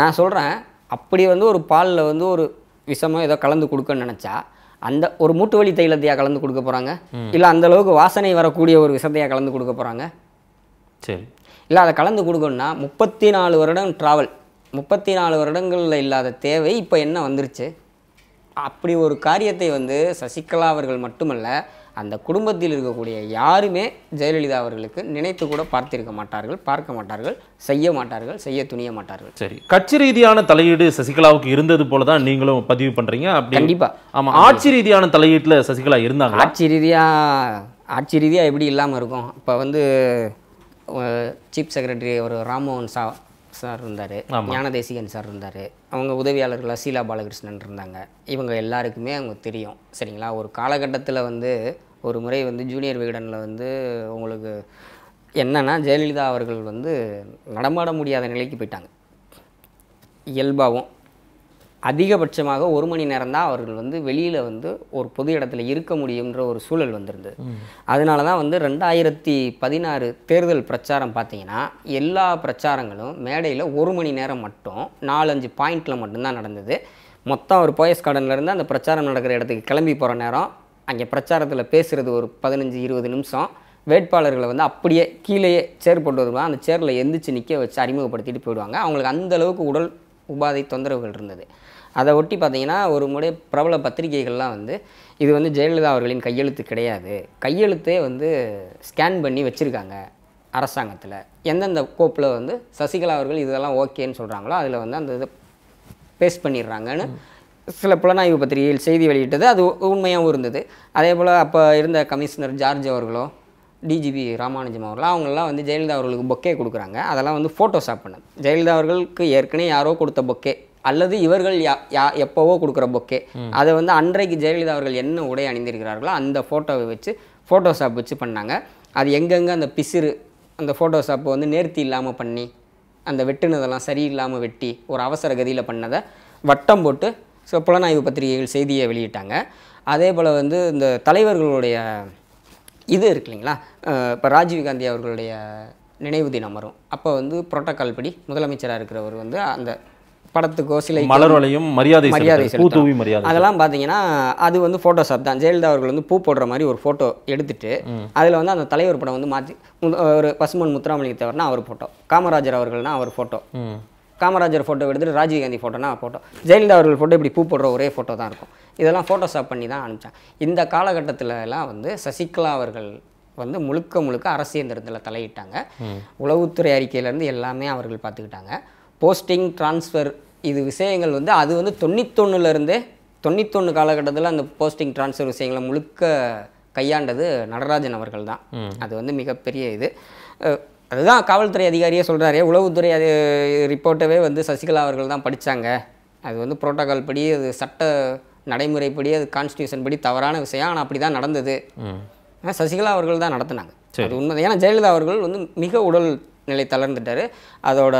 நான் சொல்கிறேன் அப்படி வந்து ஒரு பாலில் வந்து ஒரு விஷமோ ஏதோ கலந்து கொடுக்கன்னு நினச்சா அந்த ஒரு மூட்டு வழி தைலத்தையாக கலந்து கொடுக்க போகிறாங்க இல்லை அந்தளவுக்கு வாசனை வரக்கூடிய ஒரு விஷத்தையாக கலந்து கொடுக்க போகிறாங்க சரி இல்லை அதை கலந்து கொடுக்கணுன்னா முப்பத்தி நாலு வருடம் ட்ராவல் முப்பத்தி நாலு வருடங்களில் இல்லாத தேவை இப்போ என்ன வந்துருச்சு அப்படி ஒரு காரியத்தை வந்து சசிகலா அவர்கள் மட்டுமல்ல அந்த குடும்பத்தில் இருக்கக்கூடிய யாருமே ஜெயலலிதா அவர்களுக்கு நினைத்து கூட பார்த்திருக்க மாட்டார்கள் பார்க்க மாட்டார்கள் செய்ய மாட்டார்கள் செய்ய துணிய மாட்டார்கள் சரி கட்சி ரீதியான தலையீடு சசிகலாவுக்கு இருந்தது போல தான் நீங்களும் பதிவு பண்ணுறீங்க அப்படி கண்டிப்பாக ஆமாம் ஆட்சி ரீதியான தலையீட்டில் சசிகலா இருந்தாங்க ஆட்சி ரீதியாக ஆட்சி ரீதியாக எப்படி இல்லாமல் இருக்கும் இப்போ வந்து சீஃப் செக்ரட்டரி ஒரு ராம்மோகன் சா சார் இருந்தார் ஞான தேசிகன் சார் இருந்தார் அவங்க உதவியாளர்களாக சீலா பாலகிருஷ்ணன் இருந்தாங்க இவங்க எல்லாருக்குமே அவங்க தெரியும் சரிங்களா ஒரு காலகட்டத்தில் வந்து ஒரு முறை வந்து ஜூனியர் விகடனில் வந்து உங்களுக்கு என்னென்னா ஜெயலலிதா அவர்கள் வந்து நடமாட முடியாத நிலைக்கு போயிட்டாங்க இயல்பாகவும் அதிகபட்சமாக ஒரு மணி நேரம் தான் அவர்கள் வந்து வெளியில் வந்து ஒரு பொது இடத்துல இருக்க முடியுன்ற ஒரு சூழல் வந்திருந்தது அதனால தான் வந்து ரெண்டாயிரத்தி பதினாறு தேர்தல் பிரச்சாரம் பார்த்தீங்கன்னா எல்லா பிரச்சாரங்களும் மேடையில் ஒரு மணி நேரம் மட்டும் நாலஞ்சு பாயிண்டில் மட்டும்தான் நடந்தது மொத்தம் ஒரு போயஸ் கார்டன்லேருந்து அந்த பிரச்சாரம் நடக்கிற இடத்துக்கு கிளம்பி போகிற நேரம் அங்கே பிரச்சாரத்தில் பேசுகிறது ஒரு பதினஞ்சு இருபது நிமிஷம் வேட்பாளர்களை வந்து அப்படியே கீழேயே சேர் போட்டு வருவாங்க அந்த சேரில் எந்திரிச்சு நிற்க வச்சு அறிமுகப்படுத்திட்டு போயிடுவாங்க அவங்களுக்கு அந்தளவுக்கு உடல் உபாதை தொந்தரவுகள் இருந்தது அதை ஒட்டி பார்த்தீங்கன்னா ஒரு முறை பிரபல பத்திரிகைகள்லாம் வந்து இது வந்து ஜெயலலிதா அவர்களின் கையெழுத்து கிடையாது கையெழுத்தே வந்து ஸ்கேன் பண்ணி வச்சுருக்காங்க அரசாங்கத்தில் எந்தெந்த கோப்பில் வந்து சசிகலா அவர்கள் இதெல்லாம் ஓகேன்னு சொல்கிறாங்களோ அதில் வந்து அந்த இதை பேஸ்ட் பண்ணிடுறாங்கன்னு சில புலனாய்வு பத்திரிகையில் செய்தி வெளியிட்டது அது உண்மையாகவும் இருந்தது அதே போல் அப்போ இருந்த கமிஷனர் ஜார்ஜ் அவர்களோ டிஜிபி ராமானுஜம் அவர்களோ அவங்களாம் வந்து ஜெயலலிதா அவர்களுக்கு பொக்கே கொடுக்குறாங்க அதெல்லாம் வந்து ஃபோட்டோ ஷாப் பண்ணது ஜெயலலிதா அவர்களுக்கு ஏற்கனவே யாரோ கொடுத்த பொக்கே அல்லது இவர்கள் யா எப்போவோ கொடுக்குற பொக்கே அதை வந்து அன்றைக்கு ஜெயலலிதா அவர்கள் என்ன உடை அணிந்திருக்கிறார்களோ அந்த ஃபோட்டோவை வச்சு ஃபோட்டோஷாப் வச்சு பண்ணாங்க அது எங்கெங்கே அந்த பிசிறு அந்த ஃபோட்டோஷாப்பை வந்து நேர்த்தி இல்லாமல் பண்ணி அந்த வெட்டுனதெல்லாம் சரியில்லாமல் வெட்டி ஒரு அவசர கதியில் பண்ணதை வட்டம் போட்டு ஸோ புலனாய்வு பத்திரிகைகள் செய்தியை வெளியிட்டாங்க அதே போல் வந்து இந்த தலைவர்களுடைய இது இருக்கு இல்லைங்களா இப்போ ராஜீவ்காந்தி அவர்களுடைய நினைவு தினம் வரும் அப்போ வந்து புரோட்டோக்கால் படி முதலமைச்சராக இருக்கிறவர் வந்து அந்த படத்துக்கோ சில மலர்வலையும் மரியாதை மரியாதை தூவி மரியாதை அதெல்லாம் பார்த்தீங்கன்னா அது வந்து ஃபோட்டோஷாப் தான் ஜெயலலிதா அவர்கள் வந்து பூ போடுற மாதிரி ஒரு ஃபோட்டோ எடுத்துட்டு அதில் வந்து அந்த தலைவர் படம் வந்து மாற்றி ஒரு பசுமன் முத்துராமலிங்க தேவர்னா அவர் ஃபோட்டோ காமராஜர் அவர்கள்னா அவர் ஃபோட்டோ காமராஜர் ஃபோட்டோ எடுத்துகிட்டு ராஜீவ்காந்தி ஃபோட்டோனா ஃபோட்டோ ஜெயலலிதா அவர்கள் ஃபோட்டோ இப்படி பூ போடுற ஒரே ஃபோட்டோ தான் இருக்கும் இதெல்லாம் ஃபோட்டோஷாப் பண்ணி தான் அனுப்பிச்சேன் இந்த காலகட்டத்திலலாம் வந்து சசிகலா அவர்கள் வந்து முழுக்க முழுக்க அரசியந்திரத்தில் தலையிட்டாங்க உளவுத்துறை அறிக்கையிலேருந்து எல்லாமே அவர்கள் பார்த்துக்கிட்டாங்க போஸ்டிங் ட்ரான்ஸ்ஃபர் இது விஷயங்கள் வந்து அது வந்து தொண்ணூத்தொன்னுலேருந்தே தொண்ணூத்தொன்று காலகட்டத்தில் அந்த போஸ்டிங் ட்ரான்ஸ்ஃபர் விஷயங்களை முழுக்க கையாண்டது நடராஜன் அவர்கள் தான் அது வந்து மிகப்பெரிய இது அதுதான் காவல்துறை அதிகாரியே சொல்கிறாரு உளவுத்துறை அது ரிப்போர்ட்டவே வந்து சசிகலா அவர்கள் தான் படித்தாங்க அது வந்து புரோட்டோகால் படி அது சட்ட நடைமுறைப்படி அது கான்ஸ்டியூஷன் படி தவறான விஷயம் ஆனால் அப்படி தான் நடந்தது சசிகலா அவர்கள் தான் நடத்தினாங்க அது உண்மை ஏன்னா ஜெயலலிதா அவர்கள் வந்து மிக உடல் நிலை தளர்ந்துட்டார் அதோட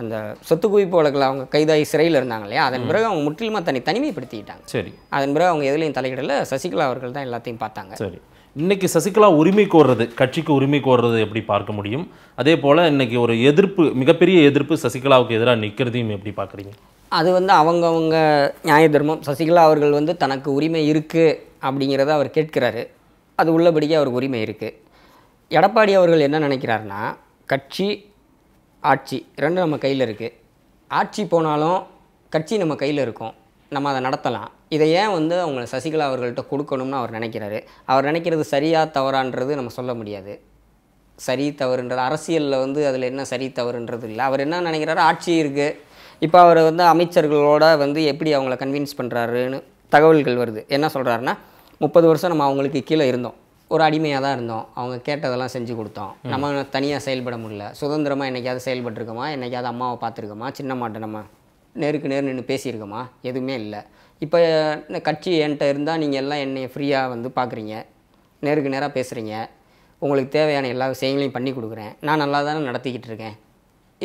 அந்த சொத்து குவிப்பு வழக்கில் அவங்க கைதாகி சிறையில் இருந்தாங்க இல்லையா அதன் பிறகு அவங்க முற்றிலுமாக தனி தனிமைப்படுத்திக்கிட்டாங்க சரி அதன் பிறகு அவங்க எதுலையும் தலையிடல சசிகலா அவர்கள் தான் எல்லாத்தையும் பார்த்தாங்க சரி இன்றைக்கி சசிகலா உரிமை கோர்றது கட்சிக்கு உரிமை கோர்றது எப்படி பார்க்க முடியும் அதே போல் இன்றைக்கி ஒரு எதிர்ப்பு மிகப்பெரிய எதிர்ப்பு சசிகலாவுக்கு எதிராக நிற்கிறதையும் எப்படி பார்க்குறீங்க அது வந்து அவங்கவுங்க நியாய தர்மம் சசிகலா அவர்கள் வந்து தனக்கு உரிமை இருக்குது அப்படிங்கிறத அவர் கேட்கிறாரு அது உள்ளபடியே அவருக்கு உரிமை இருக்குது எடப்பாடி அவர்கள் என்ன நினைக்கிறாருன்னா கட்சி ஆட்சி ரெண்டும் நம்ம கையில் இருக்குது ஆட்சி போனாலும் கட்சி நம்ம கையில் இருக்கும் நம்ம அதை நடத்தலாம் இதை ஏன் வந்து அவங்க சசிகலா அவர்கள்ட்ட கொடுக்கணும்னு அவர் நினைக்கிறாரு அவர் நினைக்கிறது சரியாக தவறான்றது நம்ம சொல்ல முடியாது சரி தவறுன்றது அரசியலில் வந்து அதில் என்ன சரி தவறுன்றது இல்லை அவர் என்ன நினைக்கிறாரு ஆட்சி இருக்குது இப்போ அவர் வந்து அமைச்சர்களோட வந்து எப்படி அவங்கள கன்வின்ஸ் பண்ணுறாருன்னு தகவல்கள் வருது என்ன சொல்கிறாருன்னா முப்பது வருஷம் நம்ம அவங்களுக்கு கீழே இருந்தோம் ஒரு அடிமையாக தான் இருந்தோம் அவங்க கேட்டதெல்லாம் செஞ்சு கொடுத்தோம் நம்ம தனியாக செயல்பட முடியல சுதந்திரமாக என்றைக்காவது செயல்பட்டுருக்கோமா என்னைக்காவது அம்மாவை பார்த்துருக்கோமா சின்ன மாட்டை நம்ம நேருக்கு நேர் நின்று பேசியிருக்கோமா எதுவுமே இல்லை இப்போ இந்த கட்சி என்கிட்ட இருந்தால் நீங்கள் எல்லாம் என்னை ஃப்ரீயாக வந்து பார்க்குறீங்க நேருக்கு நேராக பேசுகிறீங்க உங்களுக்கு தேவையான எல்லா விஷயங்களையும் பண்ணி கொடுக்குறேன் நான் நல்லா தானே நடத்திக்கிட்டு இருக்கேன்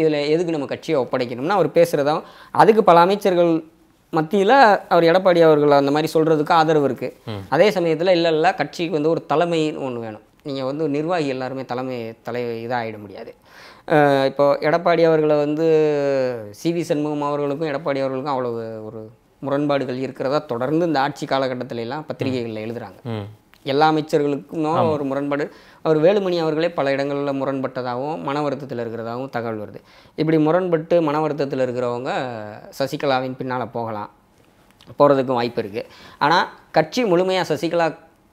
இதில் எதுக்கு நம்ம கட்சியை ஒப்படைக்கணும்னா அவர் பேசுகிறதும் அதுக்கு பல அமைச்சர்கள் மத்தியில் அவர் எடப்பாடி அவர்கள் அந்த மாதிரி சொல்கிறதுக்கு ஆதரவு இருக்குது அதே சமயத்தில் இல்லை இல்லை கட்சிக்கு வந்து ஒரு தலைமை ஒன்று வேணும் நீங்கள் வந்து நிர்வாகி எல்லாருமே தலைமை தலை இதாகிட முடியாது இப்போ எடப்பாடி அவர்களை வந்து சி வி சண்முகம் அவர்களுக்கும் எடப்பாடி அவர்களுக்கும் அவ்வளவு ஒரு முரண்பாடுகள் இருக்கிறதா தொடர்ந்து இந்த ஆட்சி காலகட்டத்திலெல்லாம் பத்திரிகைகளில் எழுதுகிறாங்க எல்லா அமைச்சர்களுக்கும் ஒரு முரண்பாடு அவர் வேலுமணி அவர்களே பல இடங்களில் முரண்பட்டதாகவும் மன வருத்தத்தில் இருக்கிறதாகவும் தகவல் வருது இப்படி முரண்பட்டு மன வருத்தத்தில் இருக்கிறவங்க சசிகலாவின் பின்னால் போகலாம் போகிறதுக்கும் வாய்ப்பு இருக்குது ஆனால் கட்சி முழுமையாக சசிகலா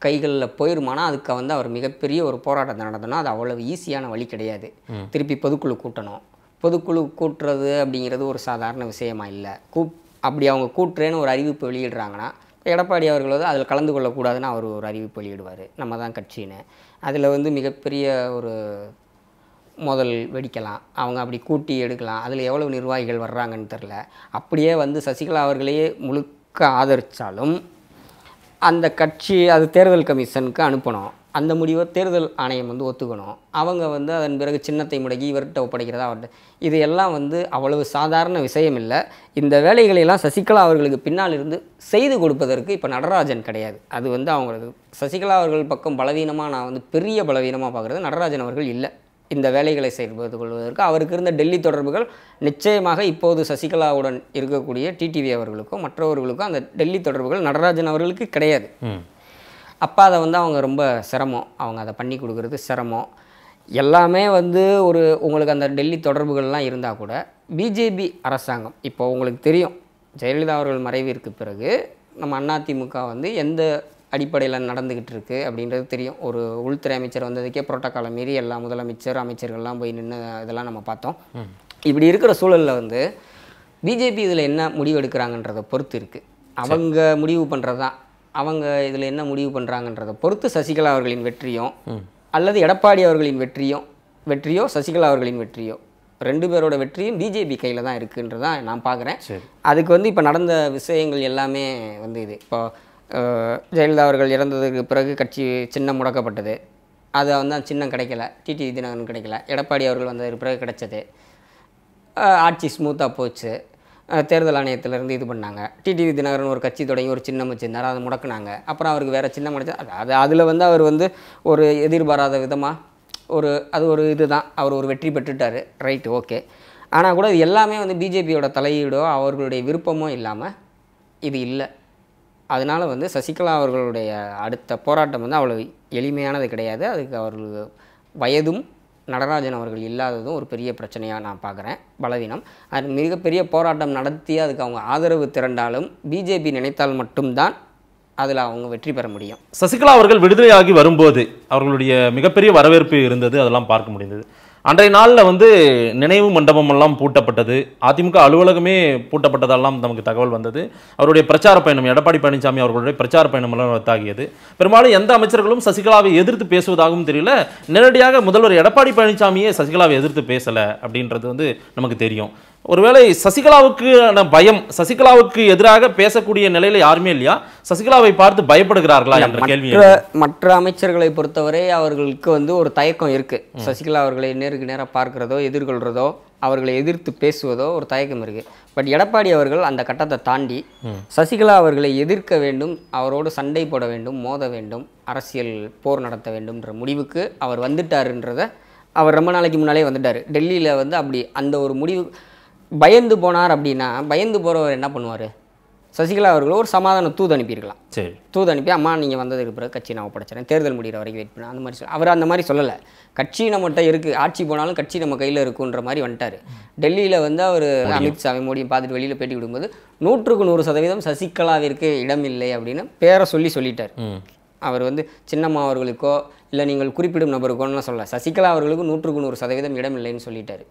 கைகளில் போயிருமானா அதுக்கு வந்து அவர் மிகப்பெரிய ஒரு போராட்டம் நடத்தணும் அது அவ்வளவு ஈஸியான வழி கிடையாது திருப்பி பொதுக்குழு கூட்டணும் பொதுக்குழு கூட்டுறது அப்படிங்கிறது ஒரு சாதாரண விஷயமா இல்லை கூப் அப்படி அவங்க கூட்டுறேன்னு ஒரு அறிவிப்பு வெளியிடுறாங்கன்னா எடப்பாடி அவர்கள் வந்து அதில் கலந்து கொள்ளக்கூடாதுன்னு அவர் ஒரு அறிவிப்பு வெளியிடுவார் நம்ம தான் கட்சின்னு அதில் வந்து மிகப்பெரிய ஒரு முதல் வெடிக்கலாம் அவங்க அப்படி கூட்டி எடுக்கலாம் அதில் எவ்வளோ நிர்வாகிகள் வர்றாங்கன்னு தெரில அப்படியே வந்து சசிகலா அவர்களையே முழுக்க ஆதரித்தாலும் அந்த கட்சி அது தேர்தல் கமிஷனுக்கு அனுப்பணும் அந்த முடிவை தேர்தல் ஆணையம் வந்து ஒத்துக்கணும் அவங்க வந்து அதன் பிறகு சின்னத்தை முடக்கி இவர்கிட்ட ஒப்படைக்கிறதா அவர்கிட்ட இது எல்லாம் வந்து அவ்வளவு சாதாரண விஷயம் இல்லை இந்த வேலைகளையெல்லாம் சசிகலா அவர்களுக்கு பின்னால் இருந்து செய்து கொடுப்பதற்கு இப்போ நடராஜன் கிடையாது அது வந்து அவங்களுக்கு சசிகலா அவர்கள் பக்கம் பலவீனமாக நான் வந்து பெரிய பலவீனமாக பார்க்குறது நடராஜன் அவர்கள் இல்லை இந்த வேலைகளை செய்து கொள்வதற்கு அவருக்கு இருந்த டெல்லி தொடர்புகள் நிச்சயமாக இப்போது சசிகலாவுடன் இருக்கக்கூடிய டிடிவி அவர்களுக்கும் மற்றவர்களுக்கும் அந்த டெல்லி தொடர்புகள் நடராஜன் அவர்களுக்கு கிடையாது அப்போ அதை வந்து அவங்க ரொம்ப சிரமம் அவங்க அதை பண்ணி கொடுக்குறது சிரமம் எல்லாமே வந்து ஒரு உங்களுக்கு அந்த டெல்லி தொடர்புகள்லாம் இருந்தால் கூட பிஜேபி அரசாங்கம் இப்போ உங்களுக்கு தெரியும் ஜெயலலிதா அவர்கள் மறைவிற்கு பிறகு நம்ம அதிமுக வந்து எந்த அடிப்படையில் நடந்துக்கிட்டு இருக்குது அப்படின்றது தெரியும் ஒரு உள்துறை அமைச்சர் வந்ததுக்கே புரோட்டோக்காலம் மீறி எல்லா முதலமைச்சர் அமைச்சர்கள்லாம் போய் நின்று இதெல்லாம் நம்ம பார்த்தோம் இப்படி இருக்கிற சூழலில் வந்து பிஜேபி இதில் என்ன முடிவு எடுக்கிறாங்கன்றதை பொறுத்து இருக்குது அவங்க முடிவு பண்ணுறது தான் அவங்க இதில் என்ன முடிவு பண்ணுறாங்கன்றதை பொறுத்து சசிகலா அவர்களின் வெற்றியும் அல்லது எடப்பாடி அவர்களின் வெற்றியும் வெற்றியோ சசிகலா அவர்களின் வெற்றியோ ரெண்டு பேரோட வெற்றியும் பிஜேபி கையில் தான் தான் நான் பார்க்குறேன் அதுக்கு வந்து இப்போ நடந்த விஷயங்கள் எல்லாமே வந்து இது இப்போ ஜெயலலிதா அவர்கள் இறந்ததுக்கு பிறகு கட்சி சின்னம் முடக்கப்பட்டது அது வந்து சின்னம் கிடைக்கல டிடி தினகரன் கிடைக்கல எடப்பாடி அவர்கள் வந்ததுக்கு பிறகு கிடைச்சது ஆட்சி ஸ்மூத்தாக போச்சு தேர்தல் ஆணையத்திலேருந்து இது பண்ணாங்க டிடிவி தினகரன் ஒரு கட்சி தொடங்கி ஒரு சின்னம் வச்சுருந்தார் அதை முடக்குனாங்க அப்புறம் அவருக்கு வேறு சின்னம் கிடைச்சா அது அதில் வந்து அவர் வந்து ஒரு எதிர்பாராத விதமாக ஒரு அது ஒரு இது தான் அவர் ஒரு வெற்றி பெற்றுட்டார் ரைட்டு ஓகே ஆனால் கூட இது எல்லாமே வந்து பிஜேபியோட தலையீடோ அவர்களுடைய விருப்பமோ இல்லாமல் இது இல்லை அதனால் வந்து சசிகலா அவர்களுடைய அடுத்த போராட்டம் வந்து அவ்வளோ எளிமையானது கிடையாது அதுக்கு அவர்கள் வயதும் நடராஜன் அவர்கள் இல்லாததும் ஒரு பெரிய பிரச்சனையாக நான் பார்க்குறேன் பலவீனம் அது மிகப்பெரிய போராட்டம் நடத்தி அதுக்கு அவங்க ஆதரவு திரண்டாலும் பிஜேபி நினைத்தால் மட்டும்தான் அதில் அவங்க வெற்றி பெற முடியும் சசிகலா அவர்கள் விடுதலையாகி வரும்போது அவர்களுடைய மிகப்பெரிய வரவேற்பு இருந்தது அதெல்லாம் பார்க்க முடிந்தது அன்றைய நாளில் வந்து நினைவு மண்டபம் எல்லாம் பூட்டப்பட்டது அதிமுக அலுவலகமே பூட்டப்பட்டதெல்லாம் நமக்கு தகவல் வந்தது அவருடைய பிரச்சார பயணம் எடப்பாடி பழனிசாமி அவர்களுடைய பிரச்சார பயணம் எல்லாம் ரத்தாகியது பெரும்பாலும் எந்த அமைச்சர்களும் சசிகலாவை எதிர்த்து பேசுவதாகவும் தெரியல நேரடியாக முதல்வர் எடப்பாடி பழனிசாமியே சசிகலாவை எதிர்த்து பேசலை அப்படின்றது வந்து நமக்கு தெரியும் ஒருவேளை சசிகலாவுக்கு பயம் சசிகலாவுக்கு எதிராக பேசக்கூடிய நிலையில யாருமே இல்லையா சசிகலாவை பார்த்து பயப்படுகிறார்களா என்ற கேள்வி மற்ற அமைச்சர்களை பொறுத்தவரை அவர்களுக்கு வந்து ஒரு தயக்கம் இருக்கு சசிகலா அவர்களை நேருக்கு நேராக பார்க்கிறதோ எதிர்கொள்றதோ அவர்களை எதிர்த்து பேசுவதோ ஒரு தயக்கம் இருக்கு பட் எடப்பாடி அவர்கள் அந்த கட்டத்தை தாண்டி சசிகலா அவர்களை எதிர்க்க வேண்டும் அவரோடு சண்டை போட வேண்டும் மோத வேண்டும் அரசியல் போர் நடத்த வேண்டும்ன்ற முடிவுக்கு அவர் வந்துட்டாருன்றத அவர் ரொம்ப நாளைக்கு முன்னாலே வந்துட்டார் டெல்லியில் வந்து அப்படி அந்த ஒரு முடிவு பயந்து போனார் அப்படின்னா பயந்து போகிறவர் என்ன பண்ணுவார் சசிகலா அவர்களோ ஒரு சமாதான தூது அனுப்பியிருக்கலாம் சரி தூது அனுப்பி அம்மா நீங்கள் வந்ததுக்கு பிறகு கட்சி நான் ஒப்படைச்சிடறேன் தேர்தல் முடிகிற வரைக்கும் வெயிட் பண்ண அந்த மாதிரி சொல்ல அவர் அந்த மாதிரி சொல்லலை கட்சி நம்மகிட்ட இருக்குது ஆட்சி போனாலும் கட்சி நம்ம கையில் இருக்குன்ற மாதிரி வந்துட்டார் டெல்லியில் வந்து அவர் அமித்ஷாவை மோடியும் பார்த்துட்டு வெளியில் பேட்டி விடும்போது நூற்றுக்கு நூறு சதவீதம் சசிகலாவிற்கு இடம் இல்லை அப்படின்னு பேரை சொல்லி சொல்லிட்டார் அவர் வந்து சின்னம்மா அவர்களுக்கோ இல்லை நீங்கள் குறிப்பிடும் நபருக்கோன்னு சொல்ல சசிகலா அவர்களுக்கு நூற்றுக்கு நூறு சதவீதம் இடம் இல்லைன்னு சொல்லிட்டார்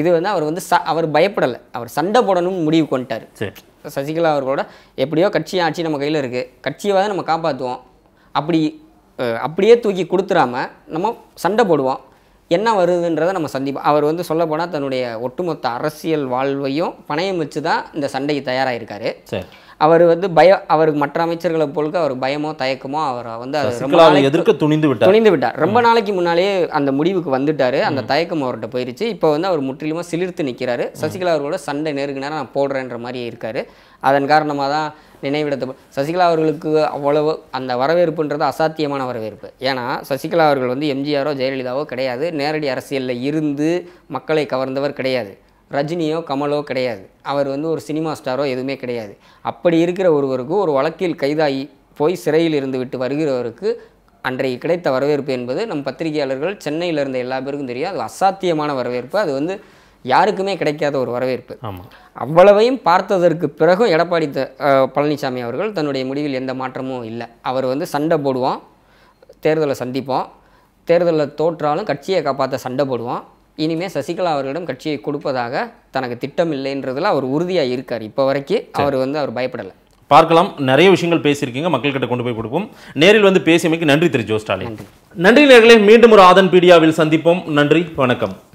இது வந்து அவர் வந்து ச அவர் பயப்படலை அவர் சண்டை போடணும்னு முடிவு கொண்டார் சசிகலா அவர்களோட எப்படியோ கட்சி ஆட்சி நம்ம கையில் இருக்குது கட்சியை தான் நம்ம காப்பாற்றுவோம் அப்படி அப்படியே தூக்கி கொடுத்துடாம நம்ம சண்டை போடுவோம் என்ன வருதுன்றதை நம்ம சந்திப்போம் அவர் வந்து சொல்ல போனால் தன்னுடைய ஒட்டுமொத்த அரசியல் வாழ்வையும் பணையம் வச்சு தான் இந்த சண்டைக்கு தயாராகிருக்காரு அவர் வந்து பய அவருக்கு மற்ற அமைச்சர்களை போலுக்கு அவர் பயமோ தயக்கமோ அவர் வந்து எதிர்க்க துணிந்து விட்டார் துணிந்து விட்டார் ரொம்ப நாளைக்கு முன்னாலேயே அந்த முடிவுக்கு வந்துட்டாரு அந்த தயக்கம் அவர்கிட்ட போயிருச்சு இப்போ வந்து அவர் முற்றிலுமா சிலிர்த்து நிற்கிறாரு சசிகலா அவர்களோட சண்டை நேருக்கு நேரம் நான் போடுறேன்ற மாதிரி இருக்காரு அதன் காரணமாக தான் நினைவிடத்தை சசிகலா அவர்களுக்கு அவ்வளவு அந்த வரவேற்புன்றது அசாத்தியமான வரவேற்பு ஏன்னா சசிகலா அவர்கள் வந்து எம்ஜிஆரோ ஜெயலலிதாவோ கிடையாது நேரடி அரசியலில் இருந்து மக்களை கவர்ந்தவர் கிடையாது ரஜினியோ கமலோ கிடையாது அவர் வந்து ஒரு சினிமா ஸ்டாரோ எதுவுமே கிடையாது அப்படி இருக்கிற ஒருவருக்கு ஒரு வழக்கில் கைதாகி போய் சிறையில் இருந்து விட்டு வருகிறவருக்கு அன்றைக்கு கிடைத்த வரவேற்பு என்பது நம் பத்திரிகையாளர்கள் சென்னையில் இருந்த எல்லா பேருக்கும் தெரியும் அது அசாத்தியமான வரவேற்பு அது வந்து யாருக்குமே கிடைக்காத ஒரு வரவேற்பு அவ்வளவையும் பார்த்ததற்கு பிறகும் எடப்பாடி பழனிசாமி அவர்கள் தன்னுடைய முடிவில் எந்த மாற்றமும் இல்லை அவர் வந்து சண்டை போடுவோம் தேர்தலை சந்திப்போம் தேர்தலில் தோற்றாலும் கட்சியை காப்பாற்ற சண்டை போடுவோம் இனிமே சசிகலா அவர்களிடம் கட்சியை கொடுப்பதாக தனக்கு திட்டம் இல்லைன்றதுல அவர் உறுதியாக இருக்கார் இப்போ வரைக்கும் அவர் வந்து அவர் பயப்படலை பார்க்கலாம் நிறைய விஷயங்கள் பேசியிருக்கீங்க மக்கள்கிட்ட கொண்டு போய் கொடுப்போம் நேரில் வந்து பேசியமைக்கு நன்றி திரு ஜோஸ்டாலின் நன்றி நேர்களை மீண்டும் ஒரு ஆதன் பீடியாவில் சந்திப்போம் நன்றி வணக்கம்